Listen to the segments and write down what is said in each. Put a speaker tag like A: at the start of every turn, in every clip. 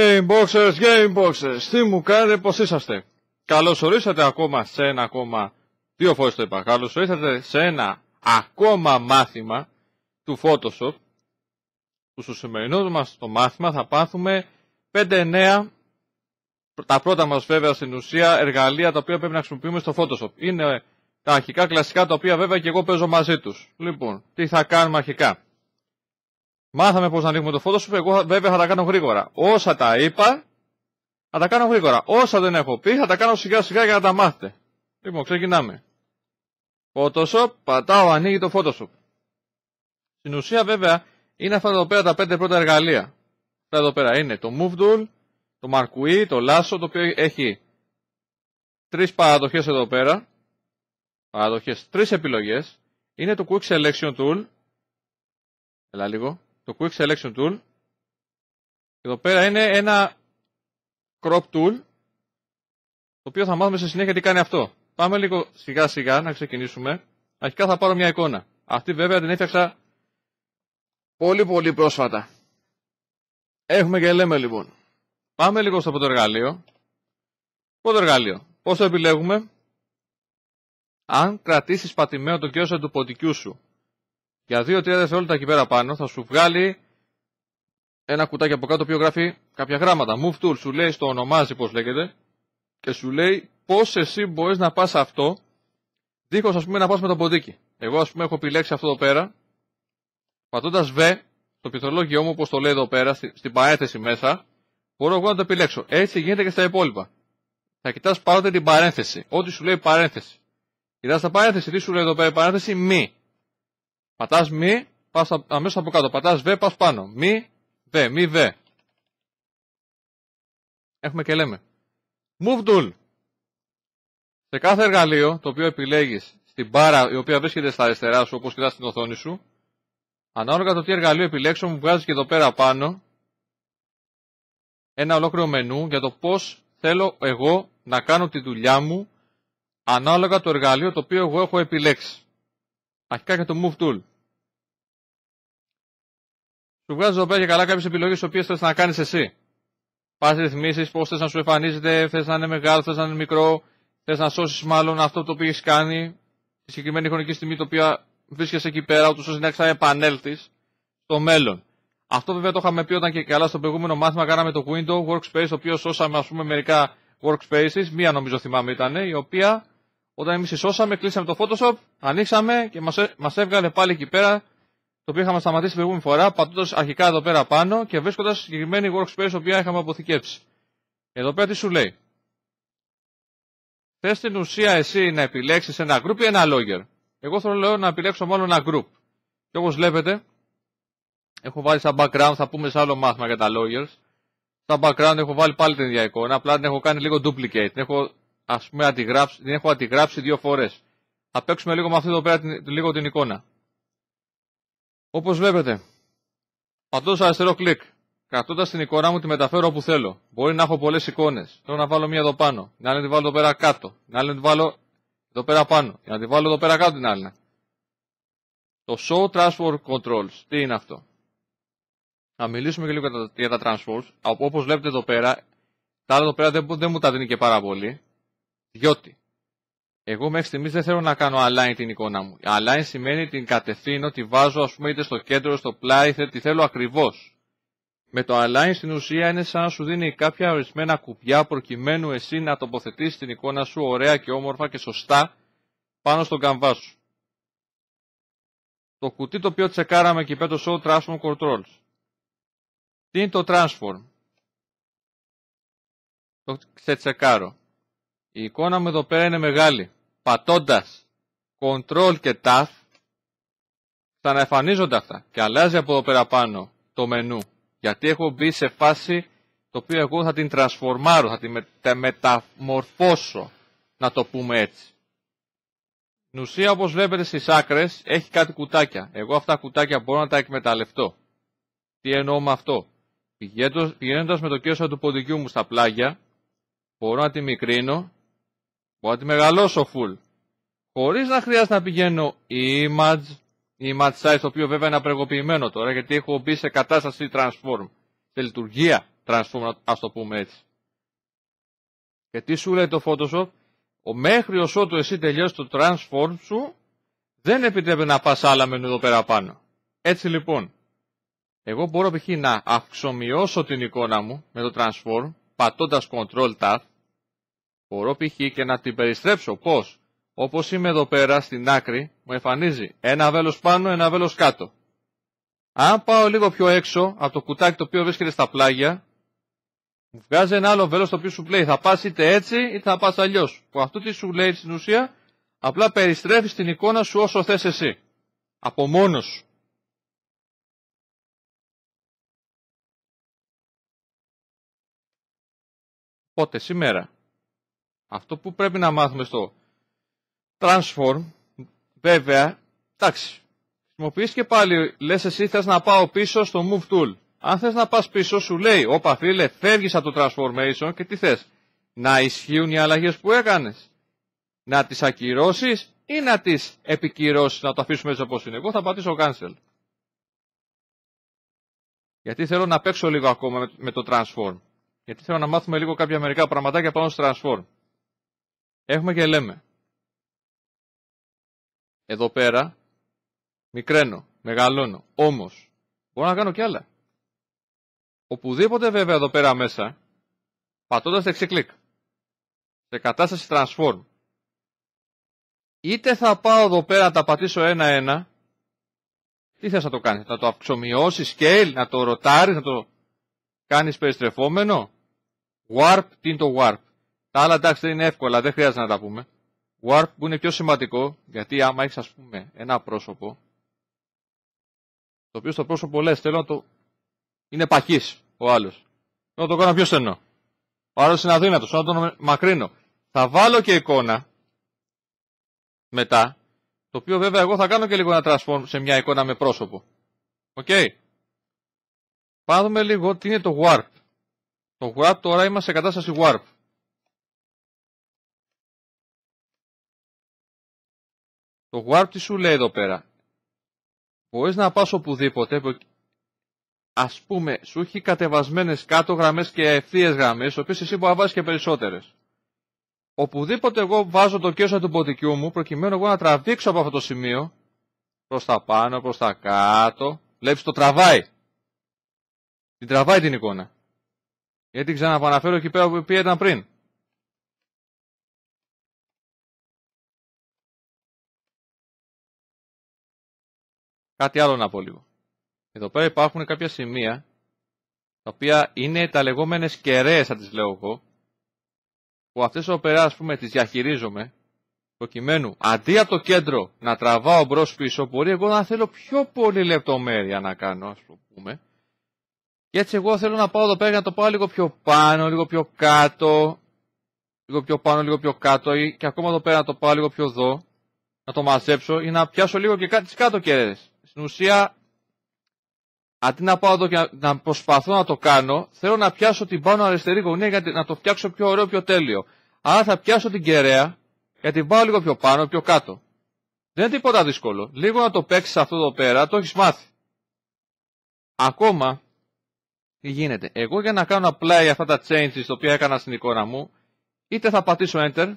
A: Game Boxers, τι μου κάνετε, πώς είσαστε. Καλώς ορίσατε ακόμα σε ένα ακόμα, δύο φορές το είπα, καλώς ορίσατε σε ένα ακόμα μάθημα του Photoshop, που στο σημερινό μας το μάθημα θα πάθουμε 5-9, τα πρώτα μας βέβαια στην ουσία εργαλεία τα οποία πρέπει να χρησιμοποιούμε στο Photoshop. Είναι τα αρχικά κλασικά τα οποία βέβαια και εγώ παίζω μαζί τους. Λοιπόν, τι θα κάνουμε αρχικά. Μάθαμε πώς να ανοίγουμε το Photoshop. Εγώ βέβαια θα τα κάνω γρήγορα. Όσα τα είπα, θα τα κάνω γρήγορα. Όσα δεν έχω πει, θα τα κάνω σιγά σιγά για να τα μάθετε. Λοιπόν, ξεκινάμε. Photoshop, πατάω, ανοίγει το Photoshop. Στην ουσία βέβαια είναι αυτά εδώ πέρα τα πέντε πρώτα εργαλεία. Αυτά εδώ πέρα είναι το Move Tool, το Marquee, το Lasso, το οποίο έχει τρεις παραδοχές εδώ πέρα. παραδοχές, τρεις επιλογές Είναι το Quick Selection Tool. Έλα λίγο το Quick Selection Tool. Εδώ πέρα είναι ένα Crop Tool, το οποίο θα μάθουμε σε συνέχεια τι κάνει αυτό. Πάμε λίγο σιγά σιγά να ξεκινήσουμε. Αρχικά θα πάρω μια εικόνα. Αυτή βέβαια την έφτιαξα πολύ πολύ πρόσφατα. Έχουμε και λέμε λοιπόν. Πάμε λίγο στο πρώτο εργαλείο. εργαλείο. Πώς το επιλέγουμε. Αν κρατήσεις πατημένο το κέρδος του ποτικιού σου για 2-3 δευτερόλεπτα εκεί πέρα πάνω θα σου βγάλει ένα κουτάκι από κάτω το γράφει κάποια γράμματα. Move tool σου λέει, στο ονομάζει πώς λέγεται και σου λέει πώς εσύ μπορείς να πας αυτό δίχως ας πούμε να πας με το ποντίκι. Εγώ ας πούμε έχω επιλέξει αυτό εδώ πέρα πατώντας V το πιθολόγιο μου όπως το λέει εδώ πέρα στην παρένθεση μέσα μπορώ εγώ να το επιλέξω. Έτσι γίνεται και στα υπόλοιπα. Θα κοιτάς πάντοτε την παρένθεση. Ό,τι σου λέει παρένθεση. Κοιτάς τα παρένθεση. Τι σου λέει εδώ πέρα η παρένθεση μη. Πατάς μη, πας αμέσως από κάτω. Πατάς β, πας πάνω. Μη, β, μη β. Έχουμε και λέμε. Move tool. Σε κάθε εργαλείο το οποίο επιλέγεις στην μπάρα η οποία βρίσκεται στα αριστερά σου, όπως κοιτάς στην οθόνη σου, ανάλογα το τι εργαλείο επιλέξω, μου βγάζεις και εδώ πέρα πάνω ένα ολόκληρο μενού για το πώς θέλω εγώ να κάνω τη δουλειά μου ανάλογα το εργαλείο το οποίο εγώ έχω επιλέξει. Αρχικά και το Move Tool. Σου εδώ πέρα και καλά κάποιες επιλογές τις οποίες θες να κάνεις εσύ. Πας ρυθμίσεις πώς θες να σου εμφανίζεται, θες να είναι μεγάλο, θες να είναι μικρό, θες να σώσεις μάλλον αυτό το οποίο έχεις κάνει, τη συγκεκριμένη χρονική στιγμή το οποίο βρίσκεσαι εκεί πέρα, ούτως ώστε να ξαναεπανέλθει στο μέλλον. Αυτό βέβαια το είχαμε πει όταν και καλά στο προηγούμενο μάθημα κάναμε το Window Workspace, το οποίος σώσαμε ας πούμε μερικά workspaces, μία νομίζω θυμάμαι ήταν, η οποία όταν εμείς σώσαμε, κλείσαμε το Photoshop, ανοίξαμε και μας ε, έβγαλε πάλι εκεί πέρα το οποίο είχαμε σταματήσει την προηγούμενη φορά, πατώντας αρχικά εδώ πέρα πάνω και βρίσκοντας συγκεκριμένη workspace, οποία είχαμε αποθηκεύσει. Εδώ πέρα τι σου λέει. Θες την ουσία εσύ να επιλέξεις ένα group ή ένα logger. Εγώ θέλω λέω να επιλέξω μόνο ένα group. Και όπως βλέπετε, έχω βάλει σαν background, θα πούμε σε άλλο μάθημα για τα lawyers. Στα background έχω βάλει πάλι την ίδια εικόνα, απλά την έχω κάνει λίγο duplicate. Την έχω, ας πούμε, αντιγράψει, την έχω αντιγράψει δύο φορές. Θα παίξουμε λίγο με αυτή εδώ πέρα την, λίγο την εικόνα. Όπως βλέπετε, πατώ αριστερό κλικ. Κρατώντας την εικόνα μου τη μεταφέρω όπου θέλω. Μπορεί να έχω πολλές εικόνες. Θέλω να βάλω μία εδώ πάνω, την άλλη να τη βάλω εδώ πέρα κάτω, την άλλη να τη βάλω εδώ πέρα πάνω, να τη βάλω εδώ πέρα κάτω την άλλη. Το Show Transfer Controls, τι είναι αυτό. Να μιλήσουμε και λίγο για τα, τα Transforms. Όπως βλέπετε εδώ πέρα, τα άλλα εδώ πέρα δεν, δεν μου τα δίνει και πάρα πολύ. Διότι εγώ μέχρι στιγμής δεν θέλω να κάνω align την εικόνα μου. Align σημαίνει την κατευθύνω, τη βάζω ας πούμε είτε στο κέντρο, στο πλάι, τη θέλω ακριβώς. Με το align στην ουσία είναι σαν να σου δίνει κάποια ορισμένα κουπιά προκειμένου εσύ να τοποθετήσεις την εικόνα σου ωραία και όμορφα και σωστά πάνω στον καμβά σου. Το κουτί το οποίο τσεκάραμε εκεί πέρα το show transform controls. Τι είναι το transform. Το ξετσεκάρω. Η εικόνα μου εδώ πέρα είναι μεγάλη πατώντας Ctrl και Tab ξαναεφανίζονται αυτά και αλλάζει από εδώ πέρα πάνω το μενού γιατί έχω μπει σε φάση το οποίο εγώ θα την τρασφορμάρω θα την μεταμορφώσω, να το πούμε έτσι. Στην ουσία, όπως βλέπετε στις άκρες, έχει κάτι κουτάκια. Εγώ αυτά κουτάκια μπορώ να τα εκμεταλλευτώ. Τι εννοώ με αυτό. Πηγαίνοντας με το κέσο του ποντικού μου στα πλάγια, μπορώ να τη μικρύνω Μπορώ να τη μεγαλώσω full. Χωρίς να χρειάζεται να πηγαίνω image, image size, το οποίο βέβαια είναι απεργοποιημένο τώρα, γιατί έχω μπει σε κατάσταση transform. Σε λειτουργία transform, ας το πούμε έτσι. Και τι σου λέει το Photoshop, ο μέχρι όσο ότου εσύ τελειώσεις το transform σου, δεν επιτρέπει να πας άλλα μενού εδώ πέρα πάνω. Έτσι λοιπόν, εγώ μπορώ π.χ. να αυξομοιώσω την εικόνα μου με το transform, πατώντας control. Tab, Μπορώ π.χ. και να την περιστρέψω. Πώς? Όπως είμαι εδώ πέρα στην άκρη, μου εμφανίζει ένα βέλος πάνω, ένα βέλος κάτω. Αν πάω λίγο πιο έξω από το κουτάκι το οποίο βρίσκεται στα πλάγια, μου βγάζει ένα άλλο βέλος το οποίο σου λέει θα πας είτε έτσι είτε θα πας αλλιώς. Που αυτό τι σου λέει στην ουσία, απλά περιστρέφεις την εικόνα σου όσο θες εσύ. Από μόνος. σου. Πότε, σήμερα. Αυτό που πρέπει να μάθουμε στο transform, βέβαια, εντάξει, χρησιμοποιείς και πάλι, λες εσύ θες να πάω πίσω στο move tool. Αν θες να πας πίσω σου λέει, όπα φίλε, φεύγεις από το transformation και τι θες. Να ισχύουν οι αλλαγές που έκανες. Να τις ακυρώσεις ή να τις επικυρώσεις, να το αφήσουμε έτσι όπως είναι. Εγώ θα πατήσω cancel. Γιατί θέλω να παίξω λίγο ακόμα με το transform. Γιατί θέλω να μάθουμε λίγο κάποια μερικά πραγματάκια πάνω στο transform. Έχουμε και λέμε. Εδώ πέρα μικραίνω, μεγαλώνω, όμως μπορώ να κάνω κι άλλα. Οπουδήποτε βέβαια εδώ πέρα μέσα, πατώντας δεξί κλικ, σε κατάσταση transform, είτε θα πάω εδώ πέρα να τα πατήσω ένα-ένα, τι θες να το κάνεις, να το αυξομοιώσεις scale, να το ροτάρεις, να το κάνεις περιστρεφόμενο, warp, τι είναι το warp. Τα άλλα εντάξει δεν είναι εύκολα, δεν χρειάζεται να τα πούμε. Warp που είναι πιο σημαντικό, γιατί άμα έχεις, ας πούμε, ένα πρόσωπο, το οποίο στο πρόσωπο λες, θέλω να το. είναι παχή ο άλλος. Θέλω να το κάνω πιο στενό. Ο άλλο είναι αδύνατο, θέλω να τον μακρύνω. Θα βάλω και εικόνα μετά, το οποίο βέβαια εγώ θα κάνω και λίγο να transform σε μια εικόνα με πρόσωπο. Οκ. Okay. Πάμε λίγο τι είναι το warp. Το warp τώρα είμαστε σε κατάσταση warp. Το warp τι σου λέει εδώ πέρα. Μπορείς να πας οπουδήποτε, ας πούμε, σου έχει κατεβασμένες κάτω γραμμές και ευθείες γραμμές, οποίες εσύ μπορείς να βάζεις και περισσότερες. Οπουδήποτε εγώ βάζω το κέσο του ποτικιού μου, προκειμένου εγώ να τραβήξω από αυτό το σημείο, προς τα πάνω, προς τα κάτω, βλέπεις το τραβάει. Την τραβάει την εικόνα. Γιατί ξαναπαναφέρω εκεί πέρα που ήταν πριν. Κάτι άλλο να πω λίγο. Εδώ πέρα υπάρχουν κάποια σημεία τα οποία είναι τα λεγόμενες κεραίες θα τις λέω εγώ που αυτές εδώ πέρα ας πούμε τις διαχειρίζομαι προκειμένου αντί από το κέντρο να τραβάω μπρος πίσω μπορεί εγώ να θέλω πιο πολύ λεπτομέρεια να κάνω ας πούμε και έτσι εγώ θέλω να πάω εδώ πέρα να το πάω λίγο πιο πάνω, λίγο πιο κάτω λίγο πιο πάνω, λίγο πιο κάτω ή και ακόμα εδώ πέρα να το πάω λίγο πιο δω, να το μαζέψω ή να πιάσω λίγο και κάτι κάτω κεραίες στην ουσία, αντί να πάω εδώ και να προσπαθώ να το κάνω, θέλω να πιάσω την πάνω αριστερή γωνία για να το φτιάξω πιο ωραίο, πιο τέλειο. Άρα θα πιάσω την κεραία για την πάω λίγο πιο πάνω, πιο κάτω. Δεν είναι τίποτα δύσκολο. Λίγο να το παίξεις αυτό εδώ πέρα, το έχεις μάθει. Ακόμα, τι γίνεται. Εγώ για να κάνω απλά αυτά τα changes τα οποία έκανα στην εικόνα μου, είτε θα πατήσω enter,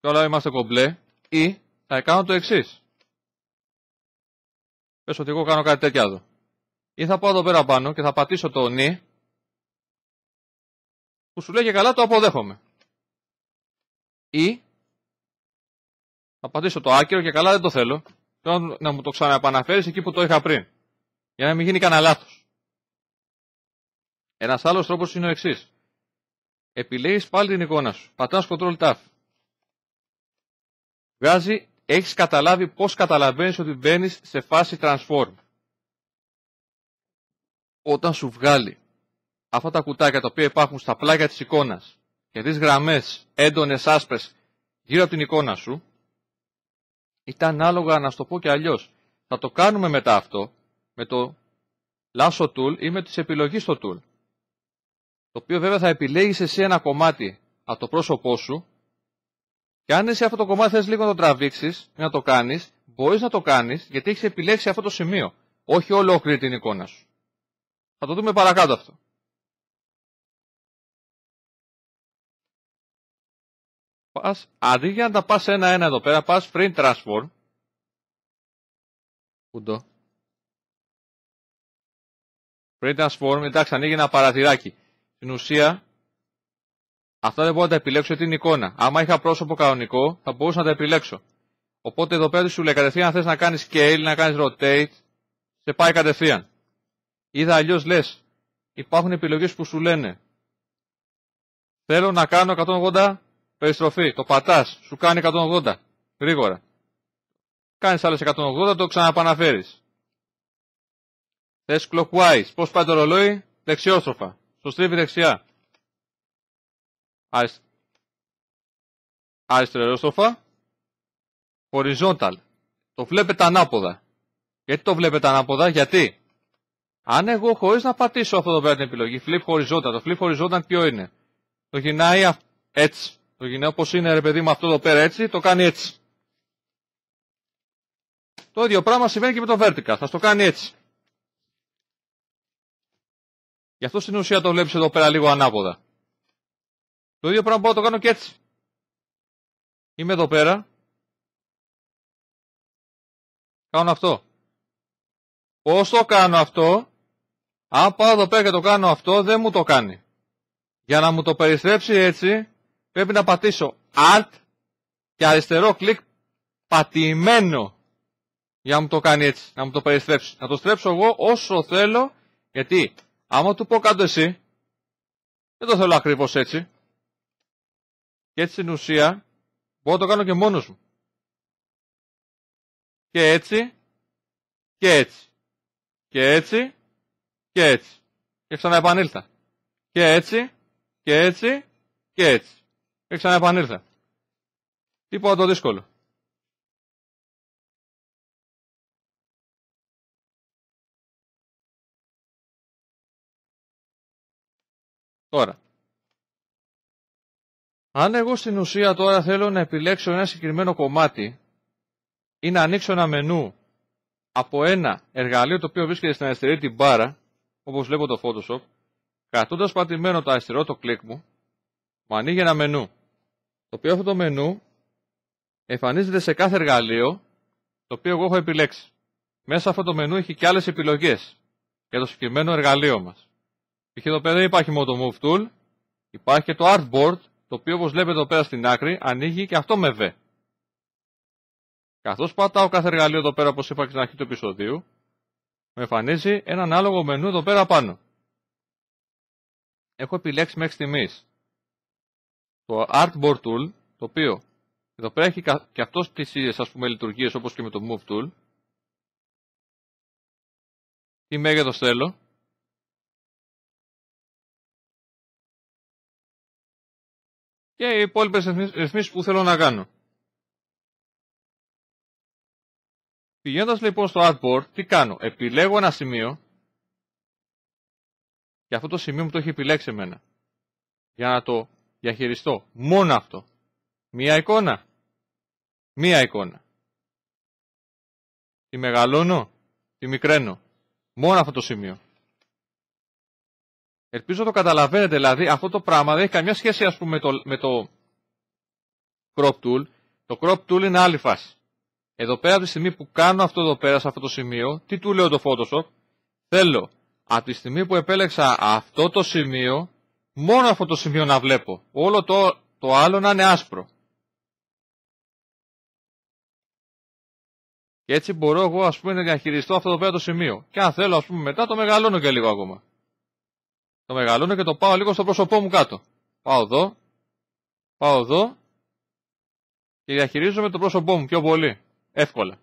A: και όλα είμαστε κομπλέ, ή θα κάνω το εξής. Πες ότι εγώ κάνω κάτι εδώ. Ή θα πάω εδώ πέρα πάνω και θα πατήσω το νι που σου λέει και καλά το αποδέχομαι. Ή θα πατήσω το άκυρο και καλά δεν το θέλω. Θέλω να μου το ξαναπαναφέρει εκεί που το είχα πριν. Για να μην γίνει κανένα λάθος. Ένας άλλος τρόπος είναι ο εξής. Επιλέγεις πάλι την εικόνα σου. Πατάς Ctrl Tab. Βγάζει έχεις καταλάβει πώς καταλαβαίνεις ότι μπαίνεις σε φάση transform. Όταν σου βγάλει αυτά τα κουτάκια τα οποία υπάρχουν στα πλάγια της εικόνας και τις γραμμές έντονες άσπρες γύρω από την εικόνα σου, ήταν άλογα να σου το πω και αλλιώς. Θα το κάνουμε μετά αυτό με το lasso tool ή με τις επιλογές στο tool. Το οποίο βέβαια θα επιλέγεις εσύ ένα κομμάτι από το πρόσωπό σου και αν εσύ αυτό το κομμάτι θες λίγο να το τραβήξεις, να το κάνεις, μπορείς να το κάνεις γιατί έχεις επιλέξει αυτό το σημείο. Όχι ολόκληρη την εικόνα σου. Θα το δούμε παρακάτω αυτό.
B: Πας, αντί για να τα πας ένα-ένα εδώ πέρα, πας print transform. Πού το.
A: Print transform, εντάξει, ανοίγει ένα παραθυράκι. Στην ουσία, Αυτά δεν μπορώ να τα επιλέξω, γιατί είναι εικόνα. Άμα είχα πρόσωπο κανονικό, θα μπορούσα να τα επιλέξω. Οπότε εδώ πέρα σου λέει κατευθείαν αν θες να κάνεις scale, να κάνεις rotate, σε πάει κατευθείαν. Είδα αλλιώς λες υπάρχουν επιλογές που σου λένε θέλω να κάνω 180 περιστροφή, το πατάς, σου κάνει 180, γρήγορα. Κάνεις άλλες 180, το ξαναπαναφέρεις. Θες clockwise, πώς πάει το ρολόι, δεξιόστροφα, Στο στρίβει δεξιά αριστερό σόφα, horizontal. Το βλέπετε ανάποδα. Γιατί το βλέπετε ανάποδα, γιατί. Αν εγώ χωρίς να πατήσω αυτό εδώ πέρα την επιλογή, flip horizontal, το flip horizontal ποιο είναι. Το γυρνάει έτσι. Το γυρνάει όπως είναι ρε παιδί με αυτό εδώ πέρα έτσι, το κάνει έτσι. Το ίδιο πράγμα συμβαίνει και με το vertical, θα το κάνει έτσι. Γι' αυτό στην ουσία το βλέπεις εδώ πέρα λίγο ανάποδα. Το ίδιο πράγμα μπορώ να το κάνω και έτσι. Είμαι εδώ πέρα. Κάνω αυτό. Πώς το κάνω αυτό, αν πάω εδώ πέρα και το κάνω αυτό, δεν μου το κάνει. Για να μου το περιστρέψει έτσι, πρέπει να πατήσω Alt και αριστερό κλικ πατημένο για να μου το κάνει έτσι, να μου το περιστρέψει. Να το στρέψω εγώ όσο θέλω, γιατί άμα του πω κάτω εσύ, δεν το θέλω ακριβώς έτσι και στην ουσία μπορώ να το κάνω και μόνος μου. Και έτσι, και έτσι, και έτσι, και έτσι. Και ξαναεπανήλθα. Και έτσι, και έτσι, και έτσι. Και ξαναεπανήλθα. Τίποτα το δύσκολο. Τώρα, αν εγώ στην ουσία τώρα θέλω να επιλέξω ένα συγκεκριμένο κομμάτι ή να ανοίξω ένα μενού από ένα εργαλείο το οποίο βρίσκεται στην αριστερή την μπάρα, όπως βλέπω το Photoshop, κρατώντας πατημένο το αριστερό το κλικ μου, μου ανοίγει ένα μενού, το οποίο αυτό το μενού εμφανίζεται σε κάθε εργαλείο το οποίο εγώ έχω επιλέξει. Μέσα αυτό το μενού έχει και άλλες επιλογές για το συγκεκριμένο εργαλείο μας. Π.χ. εδώ πέρα δεν υπάρχει μόνο το Move Tool, υπάρχει και το Artboard, το οποίο όπως βλέπετε εδώ πέρα στην άκρη ανοίγει και αυτό με β. Καθώς πατάω κάθε εργαλείο εδώ πέρα όπως είπα και στην αρχή του επεισοδίου, με εμφανίζει ένα ανάλογο μενού εδώ πέρα πάνω. Έχω επιλέξει μέχρι στιγμής το Artboard Tool, το οποίο εδώ πέρα έχει και αυτός τις ίδιες ας πούμε λειτουργίες όπως και με το Move Tool.
B: Τι μέγεθος θέλω, και οι υπόλοιπες ρυθμίσεις που θέλω να κάνω.
A: Πηγαίνοντας λοιπόν στο artboard, τι κάνω. Επιλέγω ένα σημείο και αυτό το σημείο μου το έχει επιλέξει εμένα. Για να το διαχειριστώ. Μόνο αυτό. Μία εικόνα. Μία εικόνα. Τη μεγαλώνω, τη μικραίνω. Μόνο αυτό το σημείο. Ελπίζω το καταλαβαίνετε, δηλαδή αυτό το πράγμα δεν έχει καμιά σχέση ας πούμε με το, με το crop tool. Το crop tool είναι άλλη φάση. Εδώ πέρα από τη στιγμή που κάνω αυτό εδώ πέρα σε αυτό το σημείο, τι του λέω το Photoshop, θέλω από τη στιγμή που επέλεξα αυτό το σημείο, μόνο αυτό το σημείο να βλέπω. Όλο το, το άλλο να είναι άσπρο. Και έτσι μπορώ εγώ ας πούμε να διαχειριστώ αυτό εδώ πέρα το σημείο. Και αν θέλω ας πούμε μετά το μεγαλώνω και λίγο ακόμα το μεγαλώνω και το πάω λίγο στο πρόσωπό μου κάτω. Πάω εδώ, πάω εδώ και διαχειρίζομαι το πρόσωπό
B: μου πιο πολύ, εύκολα.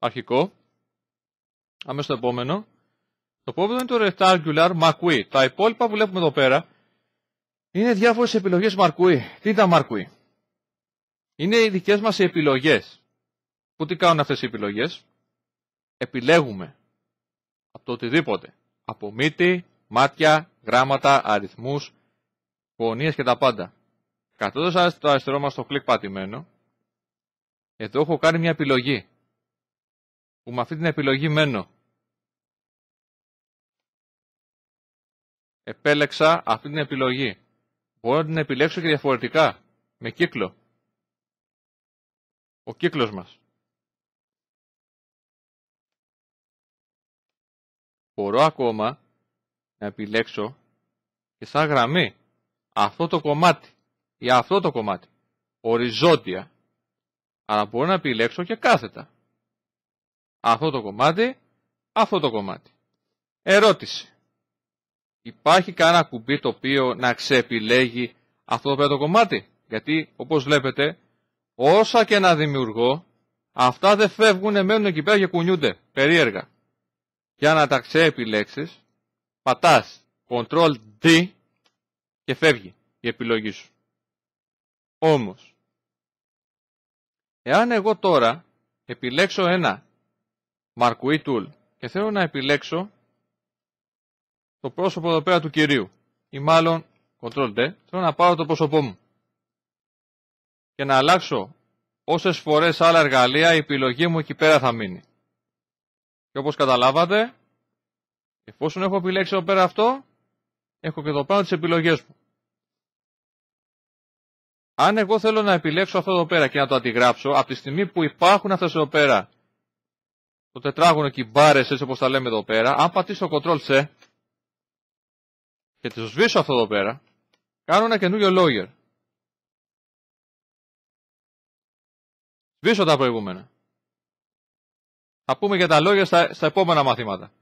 A: Αρχικό. Αμέσως το επόμενο. Το επόμενο είναι το Rectangular Marquee. Τα υπόλοιπα που βλέπουμε εδώ πέρα είναι διάφορες επιλογές Marquee. Τι ήταν Marquee. Είναι οι δικές μας οι επιλογές. Που τι κάνουν αυτές οι επιλογές. Επιλέγουμε από το οτιδήποτε. Από μύτη, μάτια, γράμματα, αριθμούς, γωνίες και τα πάντα. Καθόντας το αριστερό μας το κλικ πατημένο, εδώ έχω κάνει μια επιλογή. Που με αυτή την επιλογή μένω.
B: Επέλεξα αυτή την επιλογή. Μπορώ να την επιλέξω και διαφορετικά, με κύκλο ο κύκλος μας.
A: Μπορώ ακόμα να επιλέξω και σαν γραμμή αυτό το κομμάτι ή αυτό το κομμάτι, οριζόντια, αλλά μπορώ να επιλέξω και κάθετα. Αυτό το κομμάτι, αυτό το κομμάτι. Ερώτηση. Υπάρχει κανένα κουμπί το οποίο να ξεπιλέγει αυτό το κομμάτι. Γιατί όπως βλέπετε Όσα και να δημιουργώ, αυτά δεν φεύγουν, μένουν εκεί πέρα και κουνιούνται, περίεργα. Για να τα ξέρει επιλέξεις, πατάς Ctrl D και φεύγει η επιλογή σου. Όμως, εάν εγώ τώρα επιλέξω ένα Marquee Tool και θέλω να επιλέξω το πρόσωπο εδώ πέρα του κυρίου ή μάλλον Ctrl D, θέλω να πάρω το πρόσωπό μου και να αλλάξω όσες φορές άλλα εργαλεία η επιλογή μου εκεί πέρα θα μείνει. Και όπως καταλάβατε, εφόσον έχω επιλέξει εδώ πέρα αυτό, έχω και εδώ πάνω τις επιλογές μου. Αν εγώ θέλω να επιλέξω αυτό εδώ πέρα και να το αντιγράψω, από τη στιγμή που υπάρχουν αυτές εδώ πέρα, το τετράγωνο και οι μπάρες έτσι όπως τα λέμε εδώ πέρα, αν πατήσω Ctrl C και τις σβήσω αυτό εδώ πέρα,
B: κάνω ένα καινούριο logger.
A: Βίσω τα προηγούμενα. Θα πούμε για τα λόγια στα, στα επόμενα μαθήματα.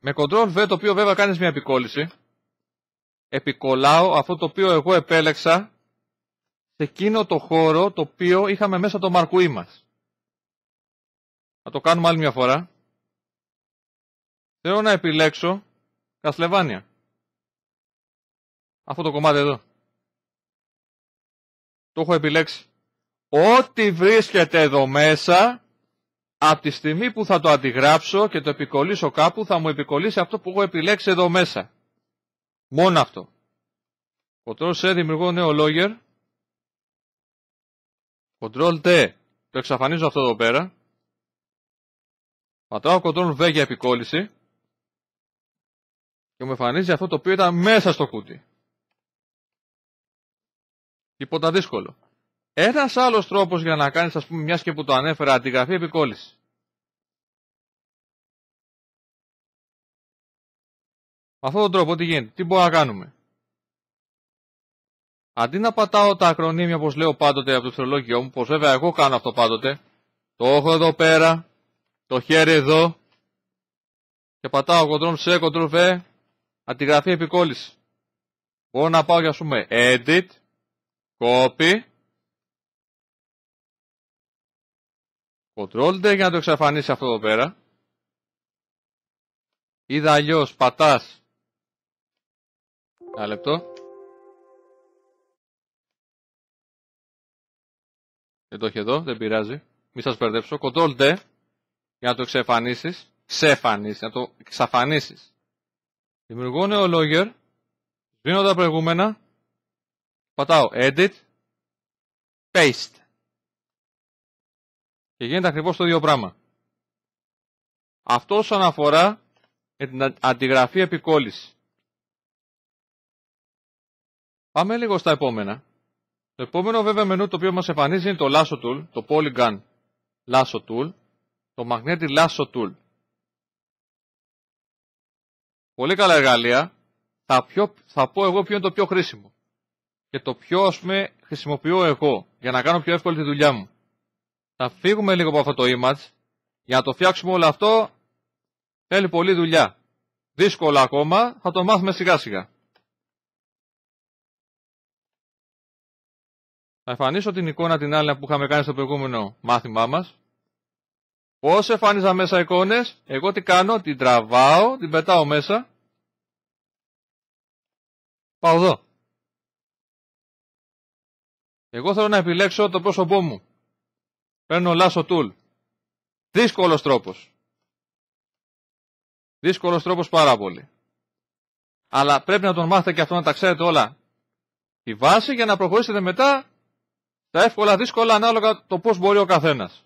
A: Με Ctrl V το οποίο βέβαια κάνεις μια επικόλυση. επικολάω αυτό το οποίο εγώ επέλεξα σε εκείνο το χώρο το οποίο είχαμε μέσα το μαρκουί μας. Θα το κάνουμε άλλη μια φορά. Θέλω να επιλέξω Κασλεβάνια. Αυτό το κομμάτι εδώ. Το έχω επιλέξει. Ό,τι βρίσκεται εδώ μέσα, από τη στιγμή που θα το αντιγράψω και το επικολλήσω κάπου, θα μου επικολλήσει αυτό που έχω επιλέξει εδώ μέσα. Μόνο αυτό. Ctrl C δημιουργώ νέο logger. Ctrl T το εξαφανίζω αυτό εδώ πέρα. Πατάω Ctrl V για επικόλληση. Και μου εμφανίζει αυτό το οποίο ήταν μέσα στο κούτι. Τίποτα δύσκολο. Ένας άλλος τρόπος για να κάνεις, ας πούμε, μιας
B: και που το ανέφερα, αντιγραφή επικόλληση.
A: Με αυτόν τον τρόπο, τι γίνεται, τι μπορούμε να κάνουμε. Αντί να πατάω τα ακρονίμια, όπως λέω πάντοτε από το θεολογιό μου, πως βέβαια εγώ κάνω αυτό πάντοτε, το έχω εδώ πέρα, το χέρι εδώ, και πατάω κοντρόν σε κοντρόν V, αντιγραφή επικόλληση. Μπορώ να πάω για πούμε edit, copy, Ctrl D για να το εξαφανίσει αυτό εδώ πέρα. Είδα αλλιώς πατάς. Ένα λεπτό. Δεν το έχει εδώ, δεν πειράζει. Μη σας μπερδέψω. Ctrl D για να το εξαφανίσεις. Ξεφανίσεις, να το εξαφανίσεις. Δημιουργώ νέο logger. Σβήνω τα προηγούμενα. Πατάω edit. Paste. Και γίνεται ακριβώς το ίδιο πράγμα. Αυτό όσον αφορά την αντιγραφή επικόλληση. Πάμε λίγο στα επόμενα. Το επόμενο βέβαια μενού το οποίο μας εμφανίζει είναι το Lasso Tool, το Polygon Lasso Tool, το Magnetic Lasso Tool. Πολύ καλά εργαλεία. Θα, πιο, θα πω εγώ ποιο είναι το πιο χρήσιμο. Και το πιο ας πούμε χρησιμοποιώ εγώ για να κάνω πιο εύκολη τη δουλειά μου θα φύγουμε λίγο από αυτό το image. Για να το φτιάξουμε όλο αυτό θέλει πολλή δουλειά. Δύσκολα ακόμα, θα το μάθουμε σιγά σιγά. Θα εμφανίσω την εικόνα την άλλη που είχαμε κάνει στο προηγούμενο μάθημά μας. Πώς εμφανίζα μέσα εικόνες, εγώ τι κάνω, την τραβάω, την πετάω μέσα. Πάω εδώ.
B: Εγώ θέλω να επιλέξω το πρόσωπό μου. Παίρνω
A: Λάσο Τούλ. Δύσκολος τρόπος. Δύσκολος τρόπος πάρα πολύ. Αλλά πρέπει να τον μάθετε και αυτό να τα ξέρετε όλα. Η βάση για να προχωρήσετε μετά τα εύκολα δύσκολα ανάλογα το πώς μπορεί ο καθένας.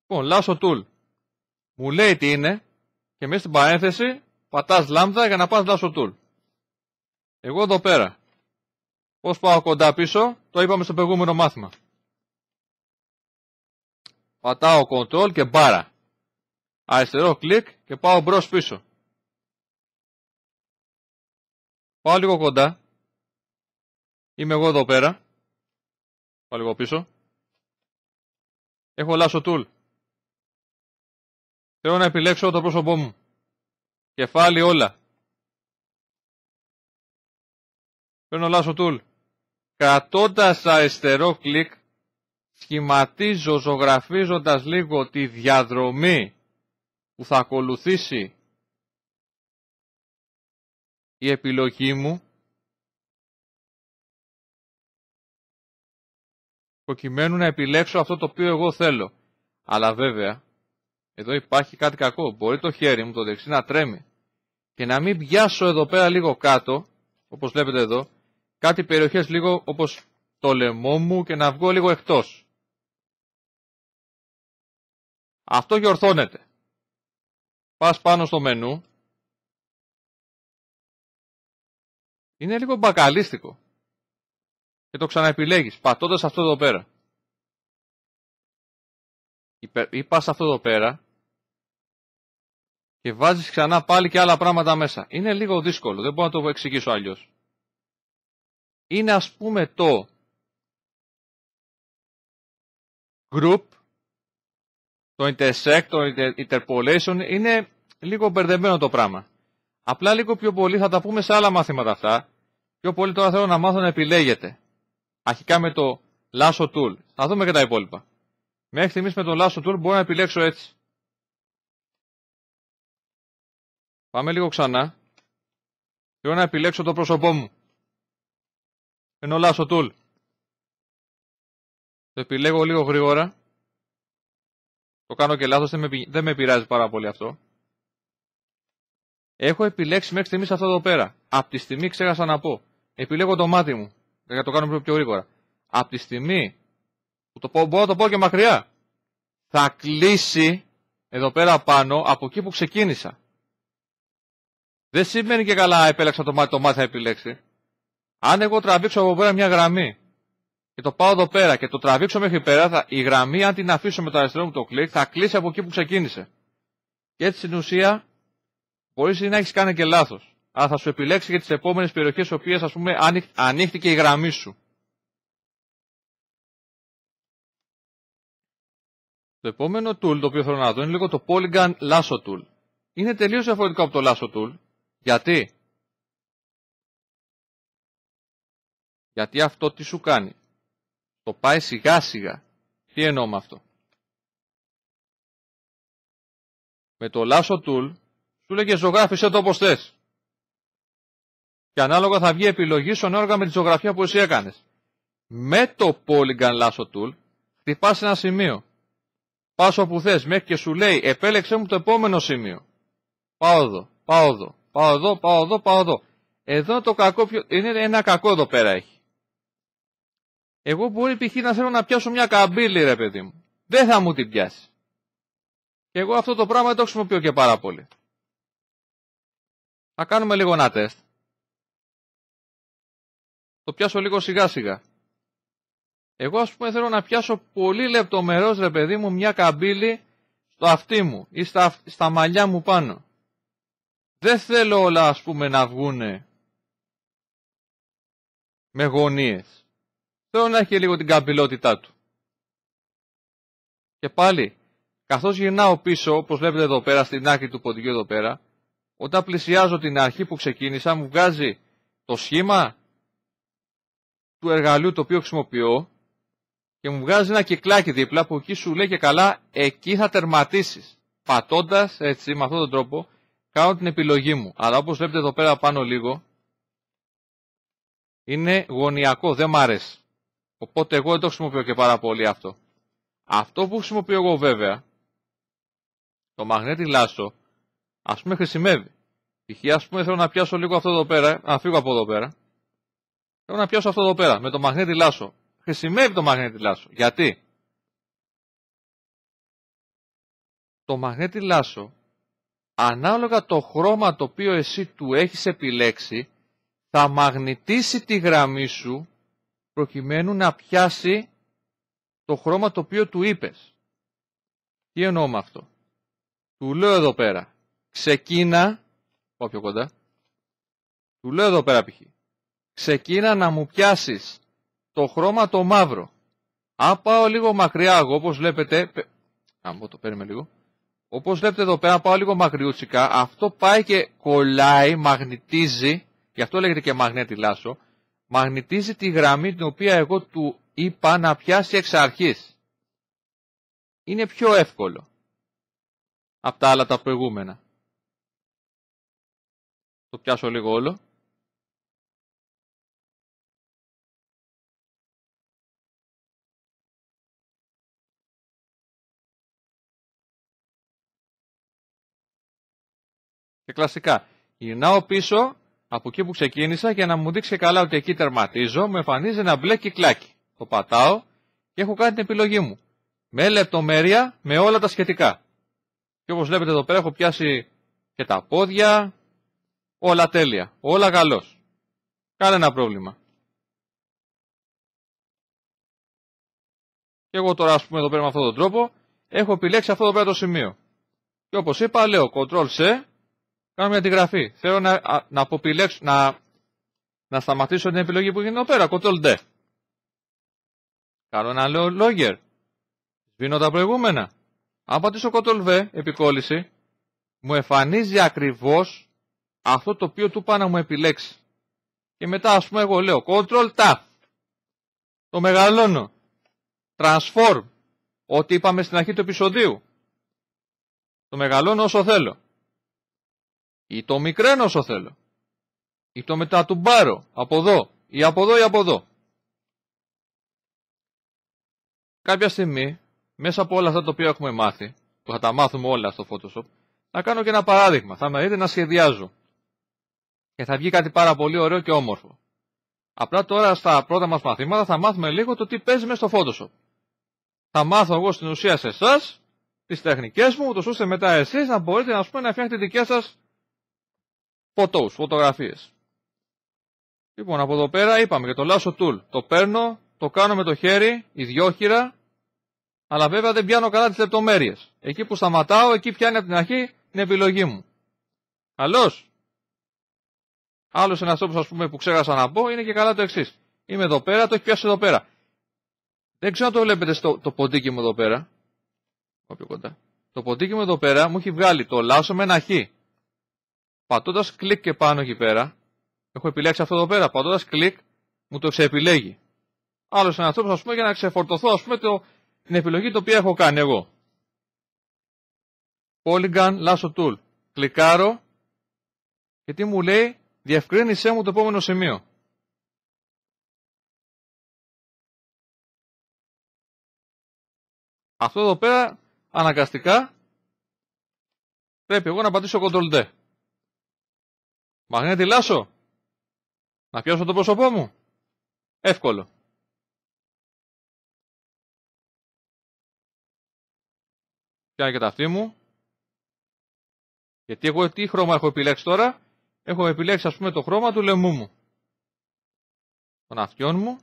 A: Λοιπόν, λάσο Τούλ. Μου λέει τι είναι και μέσα στην παρένθεση πατάς λάμδα για να πας Λάσο Τούλ. Εγώ εδώ πέρα. Πώς πάω κοντά πίσω, το είπαμε στο προηγούμενο μάθημα πατάω control και μπάρα. Αριστερό κλικ και πάω μπρος πίσω. Πάω λίγο κοντά.
B: Είμαι εγώ εδώ πέρα. Πάω λίγο πίσω. Έχω λάσο tool. Θέλω να επιλέξω το πρόσωπό μου.
A: Κεφάλι όλα. Παίρνω λάσο tool. Κρατώντας αριστερό κλικ σχηματίζω ζωγραφίζοντας λίγο τη διαδρομή που θα ακολουθήσει η επιλογή μου προκειμένου να επιλέξω αυτό το οποίο εγώ θέλω. Αλλά βέβαια, εδώ υπάρχει κάτι κακό. Μπορεί το χέρι μου το δεξί να τρέμει και να μην πιάσω εδώ πέρα λίγο κάτω, όπως βλέπετε εδώ, κάτι περιοχές λίγο όπως το λαιμό μου και να βγω λίγο εκτός. Αυτό γιορθώνεται. Πας πάνω στο
B: μενού. Είναι λίγο μπακαλίστικο. Και το ξαναεπιλέγεις, πατώντας αυτό εδώ πέρα.
A: Ή πας αυτό εδώ πέρα και βάζεις ξανά πάλι και άλλα πράγματα μέσα. Είναι λίγο δύσκολο, δεν μπορώ να το εξηγήσω αλλιώς. Είναι ας πούμε το group το intersect, το interpolation είναι λίγο μπερδεμένο το πράγμα. Απλά λίγο πιο πολύ θα τα πούμε σε άλλα μάθηματα αυτά. Πιο πολύ τώρα θέλω να μάθω να επιλέγετε. Αρχικά με το lasso tool. Θα δούμε και τα υπόλοιπα. Μέχρι στιγμής με το lasso tool μπορώ να επιλέξω έτσι. Πάμε λίγο ξανά. Θέλω να επιλέξω το πρόσωπό μου. Ενώ lasso tool. Το επιλέγω λίγο γρήγορα το κάνω και λάθος, δεν με, πειράζει πάρα πολύ αυτό. Έχω επιλέξει μέχρι στιγμής αυτό εδώ πέρα. Απ' τη στιγμή ξέχασα να πω. Επιλέγω το μάτι μου, για να το κάνω πιο, πιο γρήγορα. Απ' τη στιγμή που το πω, μπορώ να το πω και μακριά, θα κλείσει εδώ πέρα πάνω από εκεί που ξεκίνησα. Δεν σημαίνει και καλά επέλεξα το μάτι, το μάτι θα επιλέξει. Αν εγώ τραβήξω από πέρα μια γραμμή και το πάω εδώ πέρα και το τραβήξω μέχρι πέρα, θα, η γραμμή, αν την αφήσω με το αριστερό μου το κλικ, θα κλείσει από εκεί που ξεκίνησε. Και έτσι στην ουσία, μπορείς να έχεις κάνει και λάθος. Αλλά θα σου επιλέξει για τις επόμενες περιοχές οι οποίες, ας πούμε, ανοίχτηκε η γραμμή σου. Το επόμενο tool το οποίο θέλω να δω είναι λίγο το Polygon Lasso Tool. Είναι τελείως διαφορετικό από το Lasso Tool. Γιατί? Γιατί αυτό τι σου κάνει. Το πάει σιγά σιγά. Τι εννοώ με αυτό. Με το λάσο Tool, σου και ζωγράφισε το όπως θες. Και ανάλογα θα βγει επιλογή στον όργανο με τη ζωγραφία που εσύ έκανες. Με το Polygon Lasso Tool χτυπάς ένα σημείο. Πας όπου θες μέχρι και σου λέει επέλεξε μου το επόμενο σημείο. Πάω εδώ, πάω εδώ, πάω εδώ, πάω εδώ, πάω εδώ. Εδώ το κακό είναι ένα κακό εδώ πέρα έχει. Εγώ μπορεί π.χ. να θέλω να πιάσω μια καμπύλη, ρε παιδί μου. Δεν θα μου την πιάσει. Και εγώ αυτό το πράγμα δεν το χρησιμοποιώ και πάρα πολύ.
B: Θα κάνουμε λίγο ένα τεστ.
A: Το πιάσω λίγο σιγά σιγά. Εγώ ας πούμε θέλω να πιάσω πολύ λεπτομερώς ρε παιδί μου μια καμπύλη στο αυτί μου ή στα, στα μαλλιά μου πάνω. Δεν θέλω όλα ας πούμε να βγούνε με γωνίες. Θέλω να έχει λίγο την καμπυλότητά του. Και πάλι, καθώς γυρνάω πίσω, όπως βλέπετε εδώ πέρα, στην άκρη του ποντιού εδώ πέρα, όταν πλησιάζω την αρχή που ξεκίνησα, μου βγάζει το σχήμα του εργαλείου το οποίο χρησιμοποιώ και μου βγάζει ένα κυκλάκι δίπλα που εκεί σου λέει και καλά, εκεί θα τερματίσεις πατώντας έτσι, με αυτόν τον τρόπο, κάνω την επιλογή μου. Αλλά όπως βλέπετε εδώ πέρα πάνω λίγο, είναι γωνιακό, δεν μ' αρέσει. Οπότε εγώ δεν το χρησιμοποιώ και πάρα πολύ αυτό. Αυτό που χρησιμοποιώ εγώ βέβαια, το μαγνέτη λάσο, ας πούμε χρησιμεύει. Π.χ. ας πούμε θέλω να πιάσω λίγο αυτό εδώ πέρα, να φύγω από εδώ πέρα. Θέλω να πιάσω αυτό εδώ πέρα με το μαγνέτη λάσο. Χρησιμεύει το μαγνέτη λάσο. Γιατί? Το μαγνέτη λάσο, ανάλογα το χρώμα το οποίο εσύ του έχεις επιλέξει, θα μαγνητήσει τη γραμμή σου προκειμένου να πιάσει το χρώμα το οποίο του είπες. Τι εννοώ με αυτό. Του λέω εδώ πέρα, ξεκίνα, πάω πιο κοντά, του λέω εδώ πέρα π.χ. Ξεκίνα να μου πιάσεις το χρώμα το μαύρο. Αν πάω λίγο μακριά εγώ, όπως βλέπετε, Α, το παίρνουμε λίγο, όπως βλέπετε εδώ πέρα πάω λίγο μακριούτσικα, αυτό πάει και κολλάει, μαγνητίζει, γι' αυτό λέγεται και μαγνέτη λάσο, μαγνητίζει τη γραμμή την οποία εγώ του είπα να πιάσει εξ αρχής. Είναι πιο εύκολο από τα άλλα τα προηγούμενα.
B: Το πιάσω λίγο όλο.
A: Και κλασικά, γυρνάω πίσω από εκεί που ξεκίνησα για να μου δείξει καλά ότι εκεί τερματίζω, με εμφανίζει ένα μπλε κυκλάκι. Το πατάω και έχω κάνει την επιλογή μου. Με λεπτομέρεια, με όλα τα σχετικά. Και όπως βλέπετε εδώ πέρα έχω πιάσει και τα πόδια, όλα τέλεια, όλα καλός. Κανένα πρόβλημα. Και εγώ τώρα ας πούμε εδώ πέρα με αυτόν τον τρόπο έχω επιλέξει αυτό εδώ πέρα το σημείο. Και όπως είπα λέω Ctrl C Κάνω μια αντιγραφή. Θέλω να, να να, να σταματήσω την επιλογή που γίνεται εδώ πέρα. Ctrl D. Κάνω ένα λέω logger. Σβήνω τα προηγούμενα. Αν πατήσω Ctrl V, επικόλληση, μου εμφανίζει ακριβώς αυτό το οποίο του πάνω μου επιλέξει. Και μετά ας πούμε εγώ λέω Ctrl Ctrl-T. Το μεγαλώνω. Transform. Ό,τι είπαμε στην αρχή του επεισοδίου. Το μεγαλώνω όσο θέλω. Ή το ο όσο θέλω. Ή το μετά του μπάρο. Από εδώ. Ή από εδώ ή από εδώ. Κάποια στιγμή, μέσα από όλα αυτά τα οποία έχουμε μάθει, που θα τα μάθουμε όλα στο Photoshop, θα κάνω και ένα παράδειγμα. Θα με δείτε να σχεδιάζω. Και θα βγει κάτι πάρα πολύ ωραίο και όμορφο. Απλά τώρα στα πρώτα μας μαθήματα θα μάθουμε λίγο το τι παίζει μέσα στο Photoshop. Θα μάθω εγώ στην ουσία σε εσάς τις τεχνικές μου, ούτως ώστε μετά εσείς να μπορείτε να, πούμε, να φτιάχνετε σας photos, φωτογραφίες. Λοιπόν, από εδώ πέρα είπαμε για το lasso tool. Το παίρνω, το κάνω με το χέρι, ιδιόχειρα, αλλά βέβαια δεν πιάνω καλά τις λεπτομέρειες. Εκεί που σταματάω, εκεί πιάνει από την αρχή την επιλογή μου. Καλώς. Άλλος ένας τρόπος ας πούμε που ξέχασα να πω είναι και καλά το εξής. Είμαι εδώ πέρα, το έχει πιάσει εδώ πέρα. Δεν ξέρω αν το βλέπετε στο, το ποντίκι μου εδώ πέρα. Όποιο κοντά. Το ποντίκι μου εδώ πέρα μου έχει βγάλει το λάσο με ένα χ πατώντας κλικ και πάνω εκεί πέρα, έχω επιλέξει αυτό εδώ πέρα, πατώντας κλικ μου το ξεεπιλέγει. Άλλο ένα τρόπο, ας πούμε, για να ξεφορτωθώ, ας πούμε, το, την επιλογή την οποία έχω κάνει εγώ. Polygon Lasso Tool. Κλικάρω και τι μου λέει, διευκρίνησέ μου το επόμενο σημείο. Αυτό εδώ πέρα αναγκαστικά πρέπει εγώ να πατήσω Ctrl D τη λάσο. Να πιάσω το πρόσωπό μου. Εύκολο. Πιάνω και τα αυτή μου. Γιατί εγώ τι χρώμα έχω επιλέξει τώρα. Έχω επιλέξει ας πούμε το χρώμα του λαιμού μου. Των
B: αυτιών μου.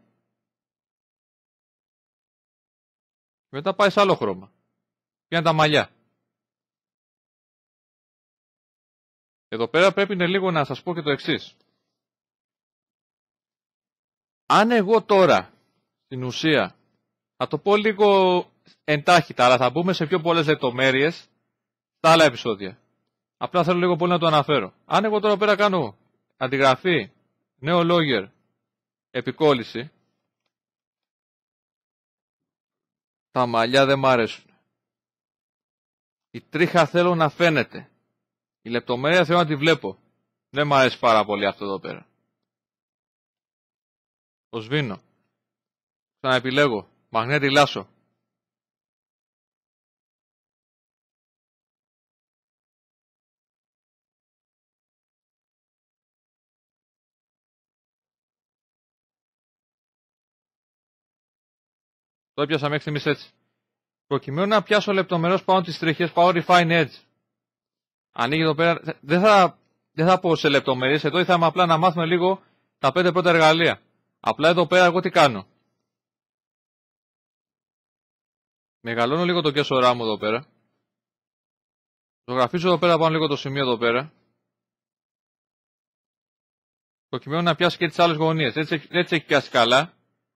B: Μετά πάει σε άλλο χρώμα. Πιάνε τα μαλλιά.
A: Εδώ πέρα πρέπει να λίγο να σας πω και το εξής. Αν εγώ τώρα, στην ουσία, θα το πω λίγο εντάχυτα, αλλά θα μπούμε σε πιο πολλές λεπτομέρειες στα άλλα επεισόδια. Απλά θέλω λίγο πολύ να το αναφέρω. Αν εγώ τώρα πέρα κάνω αντιγραφή, νέο logger, επικόλληση, τα μαλλιά δεν μ' αρέσουν. Η τρίχα θέλω να φαίνεται. Η λεπτομέρεια θέλω να τη βλέπω. Δεν μου αρέσει πάρα πολύ αυτό εδώ πέρα. Το σβήνω. Ξαναεπιλέγω. Μαγνέτη Λάσο. Το έπιασα μέχρι στιγμής έτσι. Προκειμένου να πιάσω λεπτομερώς πάνω τις τριχές, πάω refine edge ανοίγει εδώ πέρα. Δεν θα, δεν θα πω σε λεπτομέρειες. Εδώ ήθελα απλά να μάθουμε λίγο τα πέντε πρώτα εργαλεία. Απλά εδώ πέρα εγώ τι κάνω. Μεγαλώνω λίγο το κέσορά μου εδώ πέρα. Ζωγραφίζω εδώ πέρα πάνω λίγο το σημείο εδώ πέρα. Προκειμένου να πιάσει και τις άλλες γωνίες. Έτσι, έτσι έχει πιάσει καλά.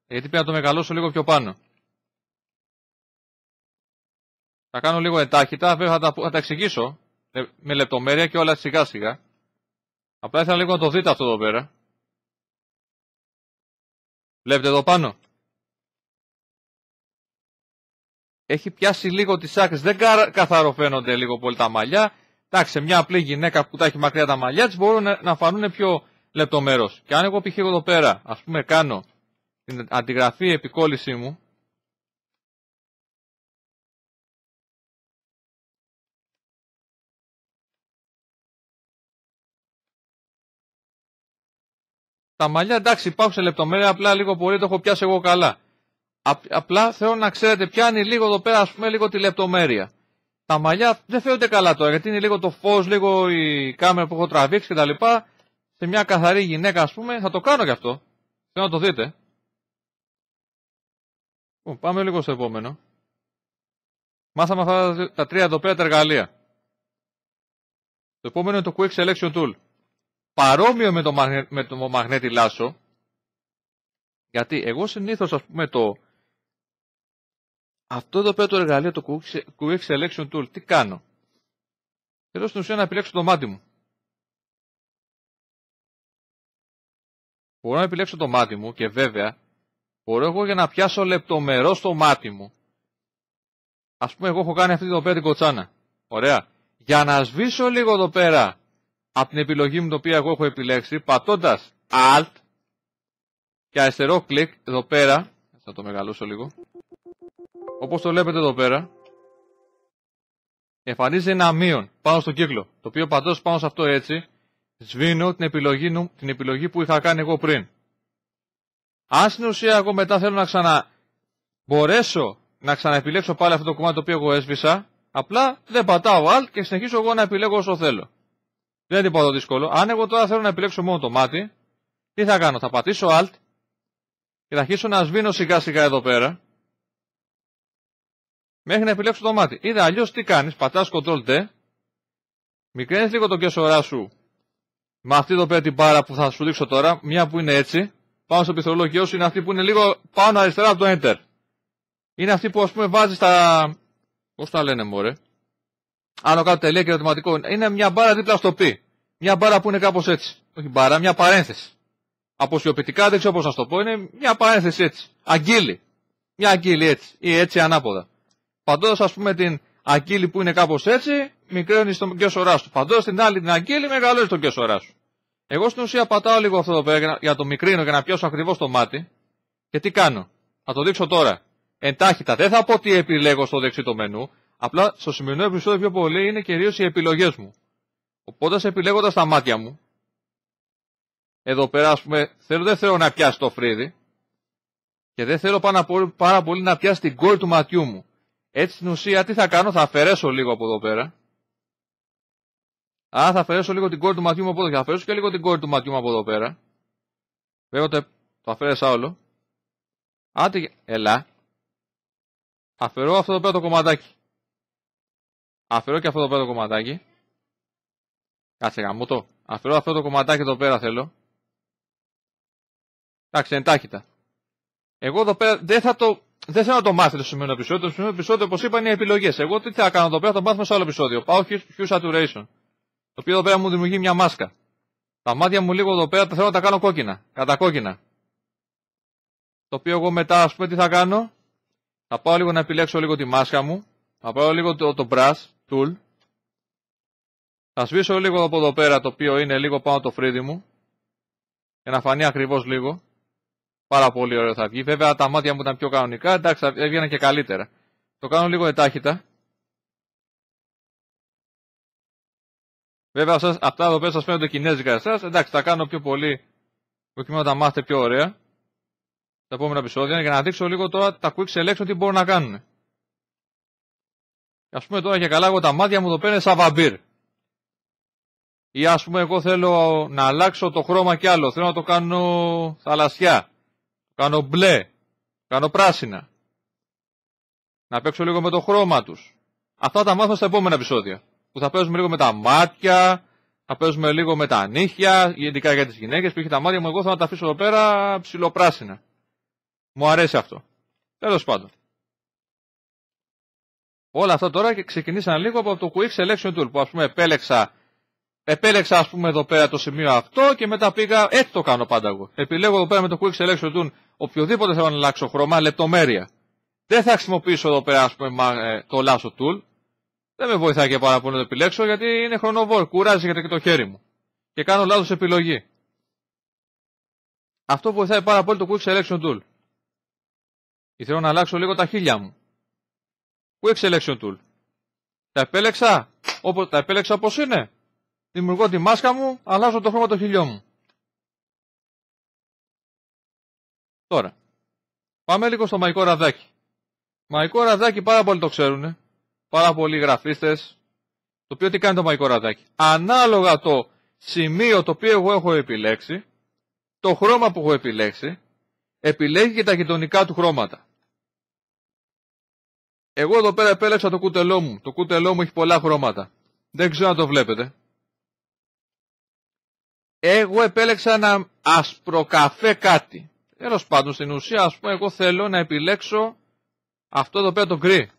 A: Γιατί πρέπει να το μεγαλώσω λίγο πιο πάνω. Θα κάνω λίγο ετάχυτα, βέβαια τα, θα τα εξηγήσω ε, με λεπτομέρεια και όλα σιγά σιγά. Απλά ήθελα λίγο να το δείτε αυτό εδώ πέρα. Βλέπετε εδώ πάνω. Έχει πιάσει λίγο τις άκρες, δεν καθαροφαίνονται λίγο πολύ τα μαλλιά. Εντάξει, μια απλή γυναίκα που τα έχει μακριά τα μαλλιά της μπορούν να φανούν πιο λεπτομέρως. Και αν εγώ π.χ. εδώ πέρα, ας πούμε κάνω την αντιγραφή επικόλυση μου, Τα μαλλιά εντάξει υπάρχουν σε λεπτομέρεια, απλά λίγο πολύ το έχω πιάσει εγώ καλά. απλά θέλω να ξέρετε, πιάνει λίγο εδώ πέρα, ας πούμε, λίγο τη λεπτομέρεια. Τα μαλλιά δεν φαίνονται καλά τώρα, γιατί είναι λίγο το φως, λίγο η κάμερα που έχω τραβήξει κτλ. Σε μια καθαρή γυναίκα, ας πούμε, θα το κάνω κι αυτό. Θέλω να το δείτε. Ο, πάμε λίγο στο επόμενο. Μάθαμε αυτά τα τρία εδώ πέρα τα εργαλεία. Το επόμενο είναι το Quick Selection Tool παρόμοιο με το, μαγνε, με το μαγνέτη Λάσο, γιατί εγώ συνήθως ας πούμε το, αυτό εδώ πέρα το εργαλείο, το Quick Selection Tool, τι κάνω. Θέλω στην ουσία να επιλέξω το μάτι μου. Μπορώ να επιλέξω το μάτι μου και βέβαια μπορώ εγώ για να πιάσω λεπτομερό στο μάτι μου. Ας πούμε εγώ έχω κάνει αυτή εδώ πέρα την κοτσάνα. Ωραία. Για να σβήσω λίγο εδώ πέρα από την επιλογή μου την οποία εγώ έχω επιλέξει, πατώντας Alt και αριστερό κλικ εδώ πέρα, θα το μεγαλώσω λίγο, όπως το βλέπετε εδώ πέρα, εμφανίζει ένα μείον πάνω στο κύκλο, το οποίο πατώντας πάνω σε αυτό έτσι, σβήνω την επιλογή, την επιλογή που είχα κάνει εγώ πριν. Αν στην ουσία εγώ μετά θέλω να ξανα... μπορέσω να ξαναεπιλέξω πάλι αυτό το κομμάτι το οποίο εγώ έσβησα, απλά δεν πατάω Alt και συνεχίζω εγώ να επιλέγω όσο θέλω. Δεν είναι τίποτα δύσκολο. Αν εγώ τώρα θέλω να επιλέξω μόνο το μάτι, τι θα κάνω. Θα πατήσω Alt και θα αρχίσω να σβήνω σιγά σιγά εδώ πέρα. Μέχρι να επιλέξω το μάτι. Είδα αλλιώς τι κάνεις. Πατάς Ctrl T. Μικραίνεις λίγο το κεσορά σου με αυτή εδώ πέρα την πάρα που θα σου δείξω τώρα. Μια που είναι έτσι. πάω στο πιθρολόγιο σου είναι αυτή που είναι λίγο πάνω αριστερά από το Enter. Είναι αυτή που ας πούμε βάζεις τα... Πώς τα λένε, μωρέ. Άνω κάτω και ερωτηματικό. Είναι μια μπάρα δίπλα στο πι. Μια μπάρα που είναι κάπως έτσι. Όχι μπάρα, μια παρένθεση. Αποσιοποιητικά δεν ξέρω πώς να το πω. Είναι μια παρένθεση έτσι. Αγγίλη. Μια αγγίλη έτσι. Ή έτσι ανάποδα. Παντός ας πούμε την αγγίλη που είναι κάπως έτσι, μικραίνει τον κέσορά σου. Παντός την άλλη την αγγίλη, μεγαλώνει τον κέσορά σου. Εγώ στην ουσία πατάω λίγο αυτό εδώ πέρα για το μικρίνο για να πιάσω ακριβώς το μάτι. Και τι κάνω. Θα το δείξω τώρα. Εντάχυτα, δεν θα πω τι επιλέγω στο δεξί το μενού. Απλά στο σημερινό επεισόδιο πιο πολύ είναι κυρίως οι επιλογές μου. Οπότε επιλέγοντας τα μάτια μου, εδώ πέρα ας πούμε, θέλω, δεν θέλω να πιάσει το φρύδι και δεν θέλω πάρα πολύ, πάρα πολύ να πιάσει την κόρη του ματιού μου. Έτσι στην ουσία τι θα κάνω, θα αφαιρέσω λίγο από εδώ πέρα. Α, θα αφαιρέσω λίγο την κόρη του ματιού μου από εδώ και θα αφαιρέσω και λίγο την κόρη του ματιού μου από εδώ πέρα. Βέβαια το, το αφαίρεσα όλο. Άντε, ελά. Αφαιρώ αυτό εδώ πέρα το κομματάκι. Αφαιρώ και αυτό το πέρα το κομματάκι. Κάτσε γαμώ το. Αφαιρώ αυτό το κομματάκι εδώ πέρα θέλω. Εντάξει, εντάχυτα. Εγώ εδώ πέρα δεν θα το. Δεν θέλω να το μάθετε στο σημείο επεισόδιο. Το σημείο επεισόδιο, όπως είπα, είναι οι επιλογές. Εγώ τι θα κάνω εδώ πέρα, θα το μάθουμε σε άλλο επεισόδιο. Πάω Hue Saturation. Το οποίο εδώ πέρα μου δημιουργεί μια μάσκα. Τα μάτια μου λίγο εδώ πέρα τα θέλω να τα κάνω κόκκινα. κατά κόκκινα. Το οποίο εγώ μετά, ας πούμε, τι θα κάνω. Θα πάω λίγο να επιλέξω λίγο τη μάσκα μου. Θα πάω λίγο το, το tool. Θα σβήσω λίγο από εδώ πέρα το οποίο είναι λίγο πάνω το φρύδι μου. Για να φανεί ακριβώς λίγο. Πάρα πολύ ωραίο θα βγει. Βέβαια τα μάτια μου ήταν πιο κανονικά. Εντάξει θα έβγαιναν και καλύτερα. Το κάνω λίγο ετάχυτα. Βέβαια σας, αυτά εδώ πέρα σας φαίνονται κινέζικα εσάς. Εντάξει τα κάνω πιο πολύ προκειμένου να τα μάθετε πιο ωραία. Τα επόμενα επεισόδια για να δείξω λίγο τώρα τα quick selection τι μπορούν να κάνουν. Ας πούμε τώρα για καλά, εγώ τα μάτια μου το παίρνει σαν βαμπύρ. Ή ας πούμε, εγώ θέλω να αλλάξω το χρώμα κι άλλο. Θέλω να το κάνω θαλασσιά. Κάνω μπλε. Κάνω πράσινα. Να παίξω λίγο με το χρώμα τους. Αυτά τα μάθω στα επόμενα επεισόδια. Που θα παίζουμε λίγο με τα μάτια, θα παίζουμε λίγο με τα νύχια, ειδικά για τις γυναίκες. Που έχει τα μάτια μου, εγώ θα τα αφήσω εδώ πέρα ψηλοπράσινα. Μου αρέσει αυτό. Τέλος πάντων. Όλα αυτά τώρα και ξεκινήσαν λίγο από το Quick Selection Tool που ας πούμε επέλεξα, επέλεξα ας πούμε εδώ πέρα το σημείο αυτό και μετά πήγα, έτσι το κάνω πάντα εγώ. Επιλέγω εδώ πέρα με το Quick Selection Tool οποιοδήποτε θέλω να αλλάξω χρώμα, λεπτομέρεια. Δεν θα χρησιμοποιήσω εδώ πέρα ας πούμε, ε, το lasso tool. Δεν με βοηθάει και πάρα πολύ να το επιλέξω γιατί είναι χρονοβόρ, κουράζεται και το χέρι μου. Και κάνω λάθος επιλογή. Αυτό βοηθάει πάρα πολύ το Quick Selection Tool. Ήθελα να αλλάξω λίγο τα χίλια μου. Quick Selection Tool. Τα επέλεξα, τα επέλεξα πως είναι. Δημιουργώ τη μάσκα μου, αλλάζω το χρώμα το χιλιό μου. Τώρα, πάμε λίγο στο μαϊκό ραδάκι. Μαϊκό ραδάκι πάρα πολλοί το ξέρουν. Πάρα πολλοί γραφίστες. Το οποίο τι κάνει το μαϊκό ραδάκι. Ανάλογα το σημείο το οποίο εγώ έχω επιλέξει, το χρώμα που έχω επιλέξει, επιλέγει και τα γειτονικά του χρώματα. Εγώ εδώ πέρα επέλεξα το κούτελό μου. Το κούτελό μου έχει πολλά χρώματα. Δεν ξέρω αν το βλέπετε. Εγώ επέλεξα ένα ασπροκαφέ κάτι. Τέλος πάντων στην ουσία ας πούμε εγώ θέλω να επιλέξω αυτό εδώ πέρα το γκρι.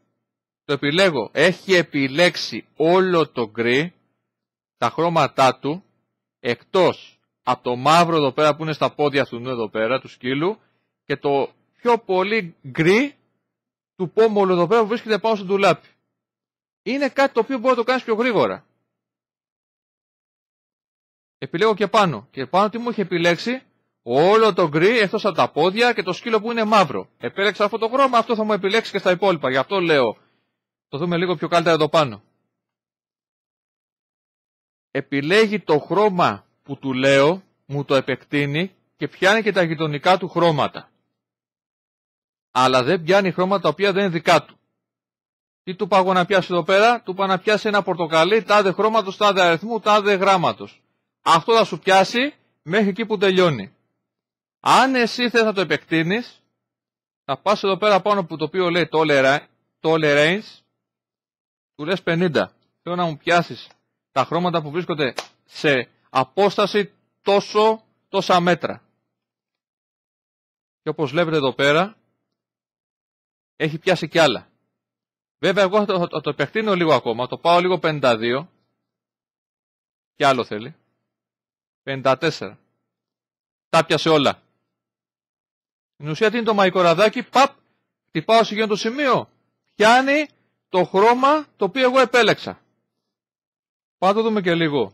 A: Το επιλέγω. Έχει επιλέξει όλο το γκρι, τα χρώματά του, εκτός από το μαύρο εδώ πέρα που είναι στα πόδια του εδώ πέρα, του σκύλου, και το πιο πολύ γκρι του πόμολου εδώ που βρίσκεται πάνω στο ντουλάπι. Είναι κάτι το οποίο μπορεί να το κάνεις πιο γρήγορα. Επιλέγω και πάνω. Και πάνω τι μου έχει επιλέξει. Όλο το γκρι εκτός από τα πόδια και το σκύλο που είναι μαύρο. Επέλεξα αυτό το χρώμα, αυτό θα μου επιλέξει και στα υπόλοιπα. Γι' αυτό λέω. Το δούμε λίγο πιο καλύτερα εδώ πάνω. Επιλέγει το χρώμα που του λέω, μου το επεκτείνει και πιάνει και τα γειτονικά του χρώματα αλλά δεν πιάνει χρώματα τα οποία δεν είναι δικά του. Τι του πάγω να πιάσει εδώ πέρα, του πάω να πιάσει ένα πορτοκαλί τάδε χρώματος, τάδε αριθμού, τάδε γράμματος. Αυτό θα σου πιάσει μέχρι εκεί που τελειώνει. Αν εσύ θες να το επεκτείνεις, θα πας εδώ πέρα πάνω που το οποίο λέει tolerance, του λες 50. Θέλω να μου πιάσεις τα χρώματα που βρίσκονται σε απόσταση τόσο, τόσα μέτρα. Και όπως βλέπετε εδώ πέρα, έχει πιάσει κι άλλα. Βέβαια, εγώ θα το, θα το επεκτείνω λίγο ακόμα, το πάω λίγο 52. Κι άλλο θέλει. 54. Τα πιασε όλα. Στην ουσία τι είναι το μαϊκοραδάκι, παπ, χτυπάω σε εκείνο το σημείο. Πιάνει το χρώμα το οποίο εγώ επέλεξα. Πάμε το δούμε και λίγο.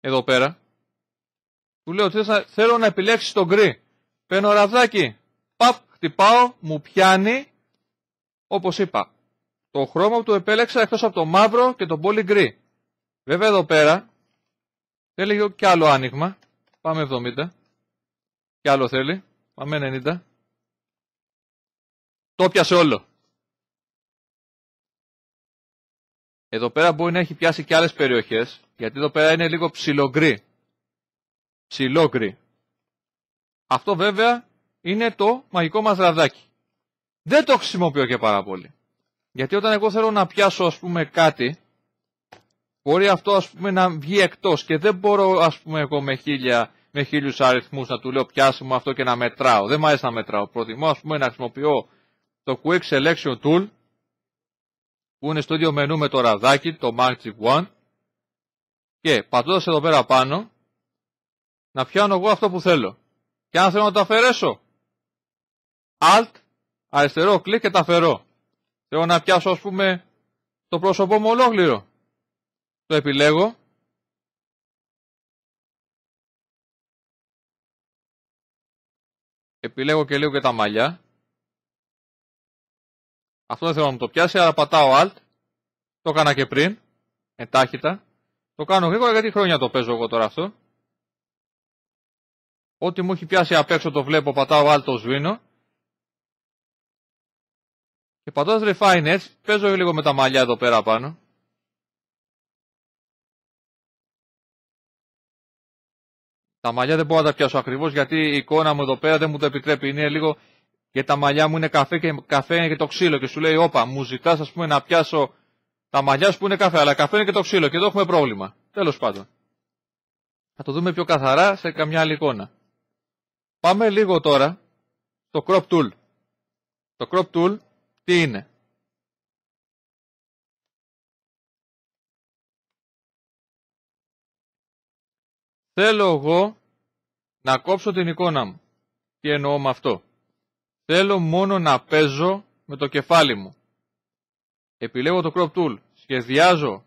A: Εδώ πέρα. Του λέω ότι θέλω να επιλέξεις τον γκρι. Παίρνω ραδάκι. Παπ, χτυπάω, μου πιάνει, όπως είπα. Το χρώμα που το επέλεξα εκτός από το μαύρο και το πολύ γκρι. Βέβαια εδώ πέρα θέλει και άλλο άνοιγμα. Πάμε 70. Και άλλο θέλει. Πάμε 90. Το πιάσε όλο. Εδώ πέρα μπορεί να έχει πιάσει και άλλες περιοχές, γιατί εδώ πέρα είναι λίγο ψιλογκρι. Ψιλόγκρι. Αυτό βέβαια είναι το μαγικό μας ραδάκι. Δεν το χρησιμοποιώ και πάρα πολύ. Γιατί όταν εγώ θέλω να πιάσω ας πούμε κάτι, μπορεί αυτό ας πούμε να βγει εκτός και δεν μπορώ ας πούμε εγώ με χίλια με χίλιους αριθμούς να του λέω πιάσιμο αυτό και να μετράω. Δεν μ' αρέσει να μετράω. Προτιμώ ας πούμε να χρησιμοποιώ το Quick Selection Tool που είναι στο ίδιο μενού με το ραδάκι, το Magic One και πατώντας εδώ πέρα πάνω να πιάνω εγώ αυτό που θέλω. Και αν θέλω να το αφαιρέσω, Alt, αριστερό κλικ και τα φερώ. Θέλω να πιάσω ας πούμε το πρόσωπό μου ολόκληρο. Το επιλέγω. Επιλέγω και λίγο και τα μαλλιά. Αυτό δεν θέλω να μου το πιάσει, αλλά πατάω Alt. Το έκανα και πριν, ετάχυτα. Το κάνω γρήγορα γιατί χρόνια το παίζω εγώ τώρα αυτό. Ό,τι μου έχει πιάσει απ' έξω το βλέπω, πατάω Alt, το σβήνω. Και πατώντας Refine Edge, παίζω λίγο με τα μαλλιά εδώ πέρα πάνω. Τα μαλλιά δεν μπορώ να τα πιάσω ακριβώς γιατί η εικόνα μου εδώ πέρα δεν μου το επιτρέπει. Είναι λίγο και τα μαλλιά μου είναι καφέ και καφέ είναι και το ξύλο και σου λέει όπα μου ζητάς ας πούμε να πιάσω τα μαλλιά σου που είναι καφέ αλλά καφέ είναι και το ξύλο και εδώ έχουμε πρόβλημα. Τέλος πάντων. Θα το δούμε πιο καθαρά σε καμιά άλλη εικόνα. Πάμε λίγο τώρα στο Crop Tool. Το Crop Tool τι είναι. Θέλω εγώ να κόψω την εικόνα μου. Τι εννοώ με αυτό. Θέλω μόνο να παίζω με το κεφάλι μου. Επιλέγω το crop tool. Σχεδιάζω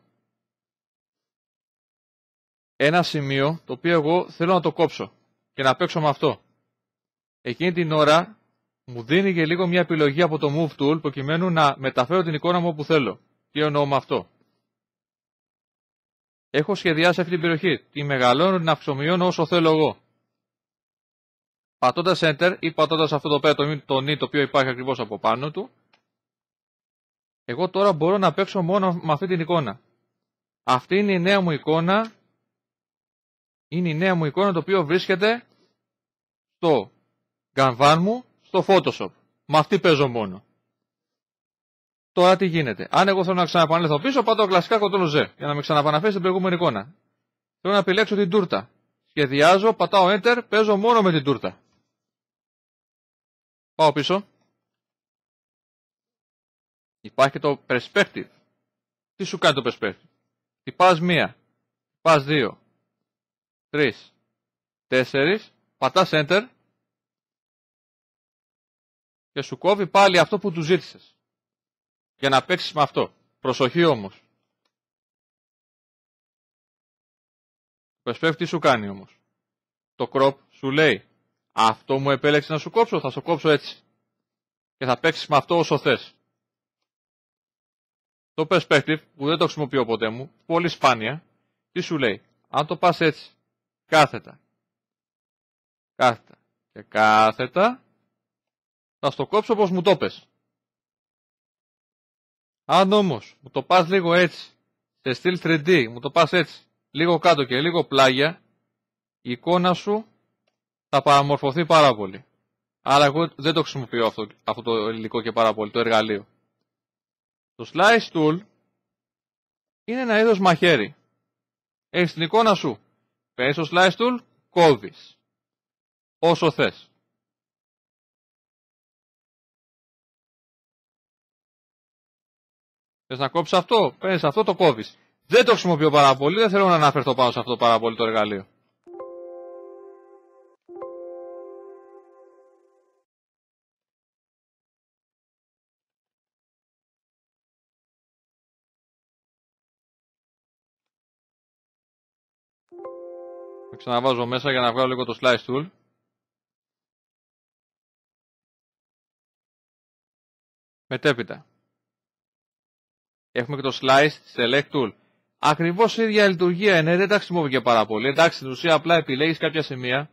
A: ένα σημείο το οποίο εγώ θέλω να το κόψω και να παίξω με αυτό. Εκείνη την ώρα μου δίνει και λίγο μια επιλογή από το Move Tool προκειμένου να μεταφέρω την εικόνα μου όπου θέλω. Τι εννοώ με αυτό. Έχω σχεδιάσει αυτή την περιοχή. Τη μεγαλώνω, την αυξομοιώνω όσο θέλω εγώ. Πατώντας Enter ή πατώντας αυτό το πέρα το, το το οποίο υπάρχει ακριβώς από πάνω του, εγώ τώρα μπορώ να παίξω μόνο με αυτή την εικόνα. Αυτή είναι η νέα μου εικόνα. Είναι η νέα μου εικόνα το οποίο βρίσκεται στο γκανβάν μου στο Photoshop. Με αυτή παίζω μόνο. Τώρα τι γίνεται. Αν εγώ θέλω να ξαναπανέλθω πίσω, πάω κλασικά Ctrl Z για να με ξαναπαναφέρει στην προηγούμενη εικόνα. Θέλω να επιλέξω την τούρτα. Σχεδιάζω, πατάω Enter, παίζω μόνο με την τούρτα. Πάω πίσω. Υπάρχει το perspective. Τι σου κάνει το perspective. Τυπάς μία, πας δύο, τρεις, τέσσερις, πατάς Enter και σου κόβει πάλι αυτό που του ζήτησες.
B: Για να παίξεις με αυτό. Προσοχή όμως.
A: Το τι σου κάνει όμως. Το κροπ σου λέει. Αυτό μου επέλεξε να σου κόψω, θα σου κόψω έτσι. Και θα παίξεις με αυτό όσο θες. Το perspective, που δεν το χρησιμοποιώ ποτέ μου, πολύ σπάνια, τι σου λέει. Αν το πας έτσι, κάθετα, κάθετα και κάθετα, θα στο κόψω όπως μου το πες. Αν όμως μου το πας λίγο έτσι, σε στυλ 3D, μου το πας έτσι, λίγο κάτω και λίγο πλάγια, η εικόνα σου θα παραμορφωθεί πάρα πολύ. Άρα εγώ δεν το χρησιμοποιώ αυτό, αυτό το υλικό και πάρα πολύ, το εργαλείο. Το Slice Tool είναι ένα είδος μαχαίρι. Έχεις την εικόνα σου. Παίρνεις το Slice Tool, κόβεις. Όσο θες. Θες να κόψεις αυτό, παίρνει αυτό, το κόβεις. Δεν το χρησιμοποιώ πάρα πολύ, δεν θέλω να αναφερθώ πάνω σε αυτό πάρα πολύ το εργαλείο.
B: ξαναβάζω μέσα για να βγάλω λίγο το slice tool. Μετέπειτα,
A: Έχουμε και το slice select tool. Ακριβώς η ίδια λειτουργία είναι, δεν τα χρησιμοποιεί πάρα πολύ. Εντάξει, στην ουσία απλά επιλέγεις κάποια σημεία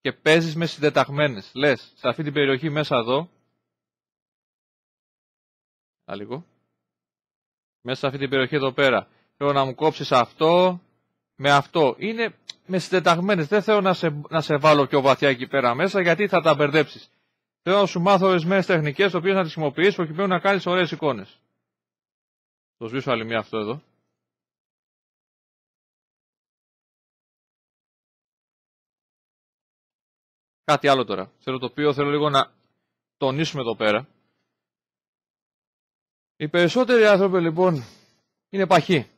A: και παίζεις μες συντεταγμένε. Λες, σε αυτή την περιοχή μέσα εδώ. Α, λίγο. Μέσα σε αυτή την περιοχή εδώ πέρα. Θέλω να μου κόψεις αυτό με αυτό. Είναι μες συντεταγμένε. Δεν θέλω να σε, να σε βάλω πιο βαθιά εκεί πέρα μέσα γιατί θα τα μπερδέψεις. Θέλω να σου μάθω ορισμένες τεχνικές, τις οποίες να τις χρησιμοποιήσει προκειμένου να κάνεις ωραίες εικόνες. Το σβήσω άλλη μία αυτό εδώ. Κάτι άλλο τώρα, θέλω το οποίο θέλω λίγο να τονίσουμε εδώ πέρα. Οι περισσότεροι άνθρωποι λοιπόν είναι παχοί.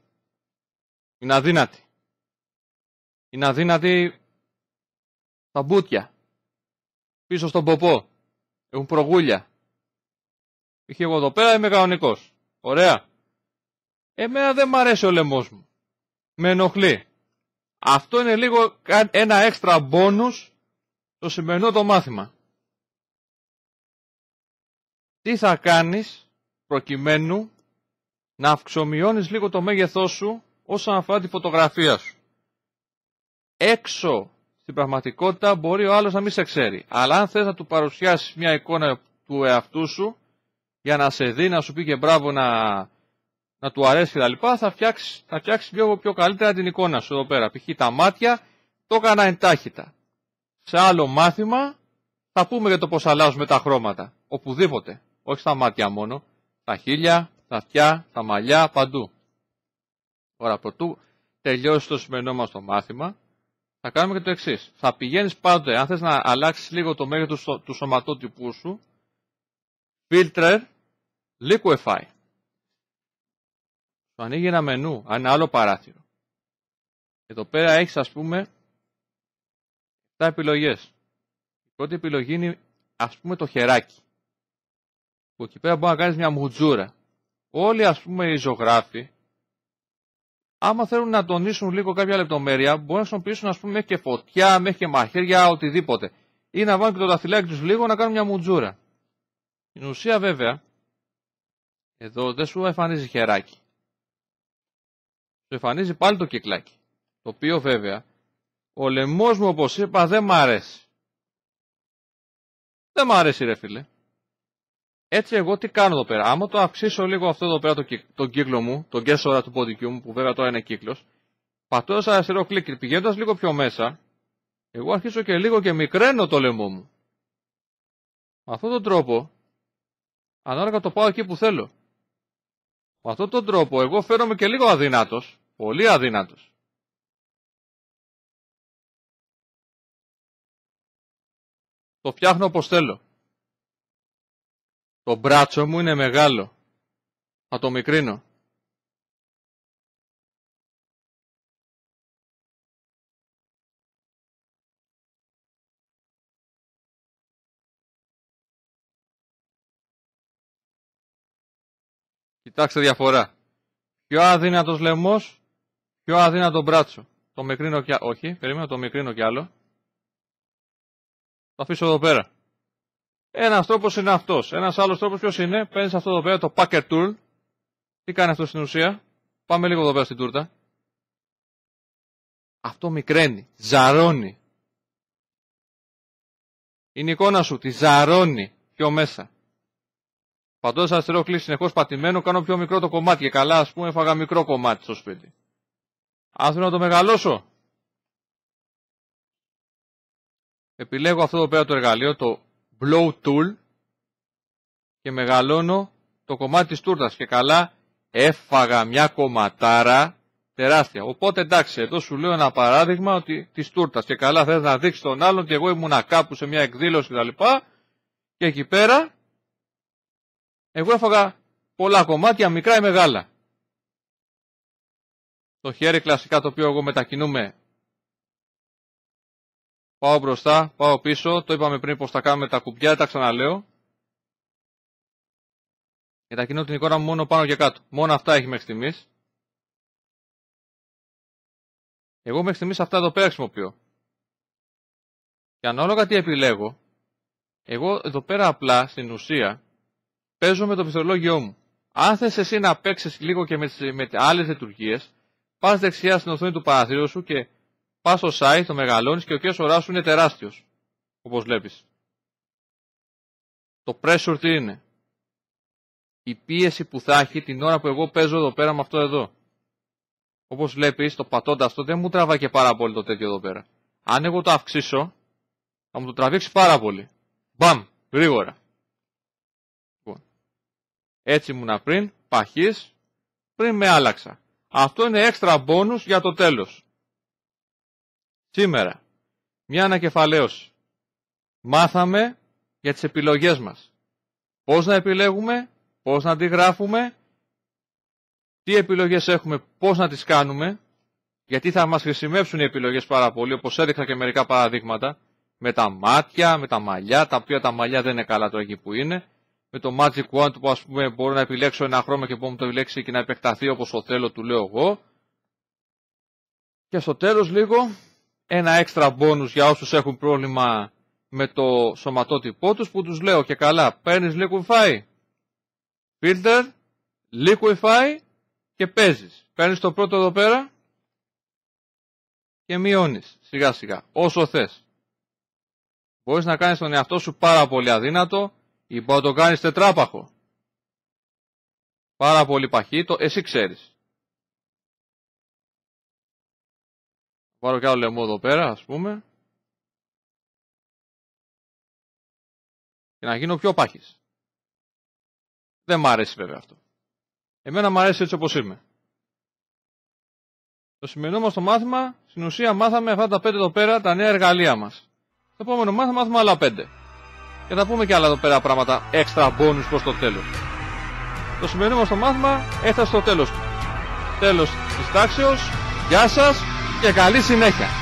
A: Είναι αδύνατοι. Είναι αδύνατοι στα μπούτια. Πίσω στον ποπό. Έχουν προγούλια. Είχε εγώ εδώ πέρα είμαι κανονικός. Ωραία. Εμένα δεν μ' αρέσει ο λαιμό μου. Με ενοχλεί. Αυτό είναι λίγο ένα έξτρα μπόνους στο σημερινό το μάθημα. Τι θα κάνεις προκειμένου να αυξομειώνεις λίγο το μέγεθός σου όσον αφορά τη φωτογραφία σου. Έξω στην πραγματικότητα μπορεί ο άλλος να μην σε ξέρει. Αλλά αν θες να του παρουσιάσεις μια εικόνα του εαυτού σου για να σε δει, να σου πει και μπράβο να να του αρέσει λοιπά, Θα φτιάξεις, θα φτιάξεις πιο, πιο καλύτερα την εικόνα σου εδώ πέρα. Π.χ. τα μάτια το έκανα εντάχυτα. Σε άλλο μάθημα θα πούμε για το πώς αλλάζουμε τα χρώματα. Οπουδήποτε. Όχι στα μάτια μόνο. Τα χίλια, τα αυτιά, τα μαλλιά, παντού. Ωραία, πρωτού τελειώσεις το σημερινό μας το μάθημα, θα κάνουμε και το εξής. Θα πηγαίνεις πάντοτε, αν θες να αλλάξεις λίγο το μέγεθος του σωματότυπού σου, filter, liquefy. Το ανοίγει ένα μενού, ένα άλλο παράθυρο. Εδώ πέρα έχεις ας πούμε 7 επιλογές. Η πρώτη επιλογή είναι ας πούμε το χεράκι. Που εκεί πέρα μπορεί να κάνεις μια μουτζούρα. Όλοι ας πούμε οι ζωγράφοι, άμα θέλουν να τονίσουν λίγο κάποια λεπτομέρεια, μπορεί να χρησιμοποιήσουν ας πούμε μέχρι και φωτιά, μέχρι και μαχαίρια, οτιδήποτε. Ή να βάλουν και το δαχτυλάκι τους λίγο να κάνουν μια μουτζούρα. Στην ουσία βέβαια, εδώ δεν σου εμφανίζει χεράκι σου εμφανίζει πάλι το κυκλάκι. Το οποίο βέβαια ο λαιμός μου όπως είπα δεν μ' αρέσει. Δεν μ' αρέσει ρε φίλε. Έτσι εγώ τι κάνω εδώ πέρα. Άμα το αυξήσω λίγο αυτό εδώ πέρα τον το κύκλο μου, τον κέσορα του ποντικού μου που βέβαια τώρα είναι κύκλος, πατώντας αριστερό κλικ πηγαίνοντας λίγο πιο μέσα, εγώ αρχίζω και λίγο και μικραίνω το λαιμό μου. Με αυτόν τον τρόπο, ανάλογα το πάω εκεί που θέλω. Με αυτόν τον τρόπο εγώ φαίνομαι και λίγο αδυνάτος Πολύ αδύνατος.
B: Το φτιάχνω όπως θέλω. Το μπράτσο μου είναι μεγάλο. Θα το μικρύνω.
A: Κοιτάξτε διαφορά. Πιο αδύνατος λαιμός Πιο αδύνατο μπράτσο. Το μικρίνω κι άλλο Όχι, περίμενα το μικρίνω κι άλλο. Το αφήσω εδώ πέρα. Ένας τρόπος είναι αυτός. Ένας άλλος τρόπος ποιος είναι. Παίρνεις αυτό εδώ πέρα το packer tool. Τι κάνει αυτό στην ουσία. Πάμε λίγο εδώ πέρα στην τούρτα. Αυτό μικραίνει. Ζαρώνει. Είναι η εικόνα σου. Τη ζαρώνει πιο μέσα. Πατώντα αριστερό κλείσει συνεχώς πατημένο. Κάνω πιο μικρό το κομμάτι. Και καλά, ας πούμε, έφαγα μικρό κομμάτι στο σπίτι. Ας να το μεγαλώσω. Επιλέγω αυτό εδώ πέρα το εργαλείο, το Blow Tool και μεγαλώνω το κομμάτι της τούρτας και καλά έφαγα μια κομματάρα τεράστια. Οπότε εντάξει, εδώ σου λέω ένα παράδειγμα ότι της τούρτας και καλά θες να δείξεις τον άλλον και εγώ ήμουν κάπου σε μια εκδήλωση κτλ. και εκεί πέρα εγώ έφαγα πολλά κομμάτια μικρά ή μεγάλα το χέρι κλασικά το οποίο εγώ μετακινούμε. Πάω μπροστά, πάω πίσω, το είπαμε πριν πως θα κάνουμε τα κουμπιά, τα ξαναλέω. Μετακινώ την εικόνα μου μόνο πάνω και κάτω. Μόνο αυτά έχει μέχρι στιγμής. Εγώ μέχρι στιγμής αυτά εδώ πέρα χρησιμοποιώ. Και ανάλογα τι επιλέγω, εγώ εδώ πέρα απλά στην ουσία παίζω με το πιστολόγιό μου. Αν θες εσύ να παίξεις λίγο και με, με άλλες λειτουργίες, Πας δεξιά στην οθόνη του παραθύρου σου και πας στο site, το μεγαλώνεις και ο κύριος οράς σου είναι τεράστιος. όπως βλέπεις. Το pressure τι είναι. Η πίεση που θα έχει την ώρα που εγώ παίζω εδώ πέρα με αυτό εδώ. Όπως βλέπεις, το πατώντα αυτό δεν μου τραβάει και πάρα πολύ το τέτοιο εδώ πέρα. Αν εγώ το αυξήσω, θα μου το τραβήξει πάρα πολύ. Μπαμ, γρήγορα. Λοιπόν, έτσι ήμουνα πριν, παχής, πριν με άλλαξα. Αυτό είναι έξτρα μπόνους για το τέλος. Σήμερα, μια ανακεφαλαίωση. Μάθαμε για τις επιλογές μας. Πώς να επιλέγουμε, πώς να αντιγράφουμε, τι επιλογές έχουμε, πώς να τις κάνουμε, γιατί θα μας χρησιμεύσουν οι επιλογές πάρα πολύ, όπως έδειξα και μερικά παραδείγματα, με τα μάτια, με τα μαλλιά, τα οποία τα μαλλιά δεν είναι καλά το εκεί που είναι, με το Magic Wand που ας πούμε μπορώ να επιλέξω ένα χρώμα και μπορώ να το επιλέξει και να επεκταθεί όπως το θέλω του λέω εγώ. Και στο τέλος λίγο ένα έξτρα bonus για όσους έχουν πρόβλημα με το σωματότυπό τους που τους λέω και καλά παίρνεις Liquify, Filter, Liquify και παίζεις. Παίρνεις το πρώτο εδώ πέρα και μειώνεις σιγά σιγά όσο θες. Μπορείς να κάνεις τον εαυτό σου πάρα πολύ αδύνατο Είπα το κάνεις τετράπαχο. Πάρα πολύ παχύ, το εσύ ξέρεις.
B: Πάρω κι άλλο λαιμό εδώ πέρα, ας πούμε. Και να γίνω πιο πάχης. Δεν μ' αρέσει
A: βέβαια αυτό. Εμένα μ' αρέσει έτσι όπως είμαι. Το σημερινό μας το μάθημα, στην ουσία μάθαμε αυτά τα πέντε εδώ πέρα, τα νέα εργαλεία μας. Στο επόμενο μάθημα μάθουμε άλλα πέντε και να πούμε και άλλα εδώ πέρα πράγματα έξτρα bonus προς το τέλος. Το σημερινό μας το μάθημα έφτασε στο τέλος του. Τέλος της τάξεως, γεια σας και καλή συνέχεια.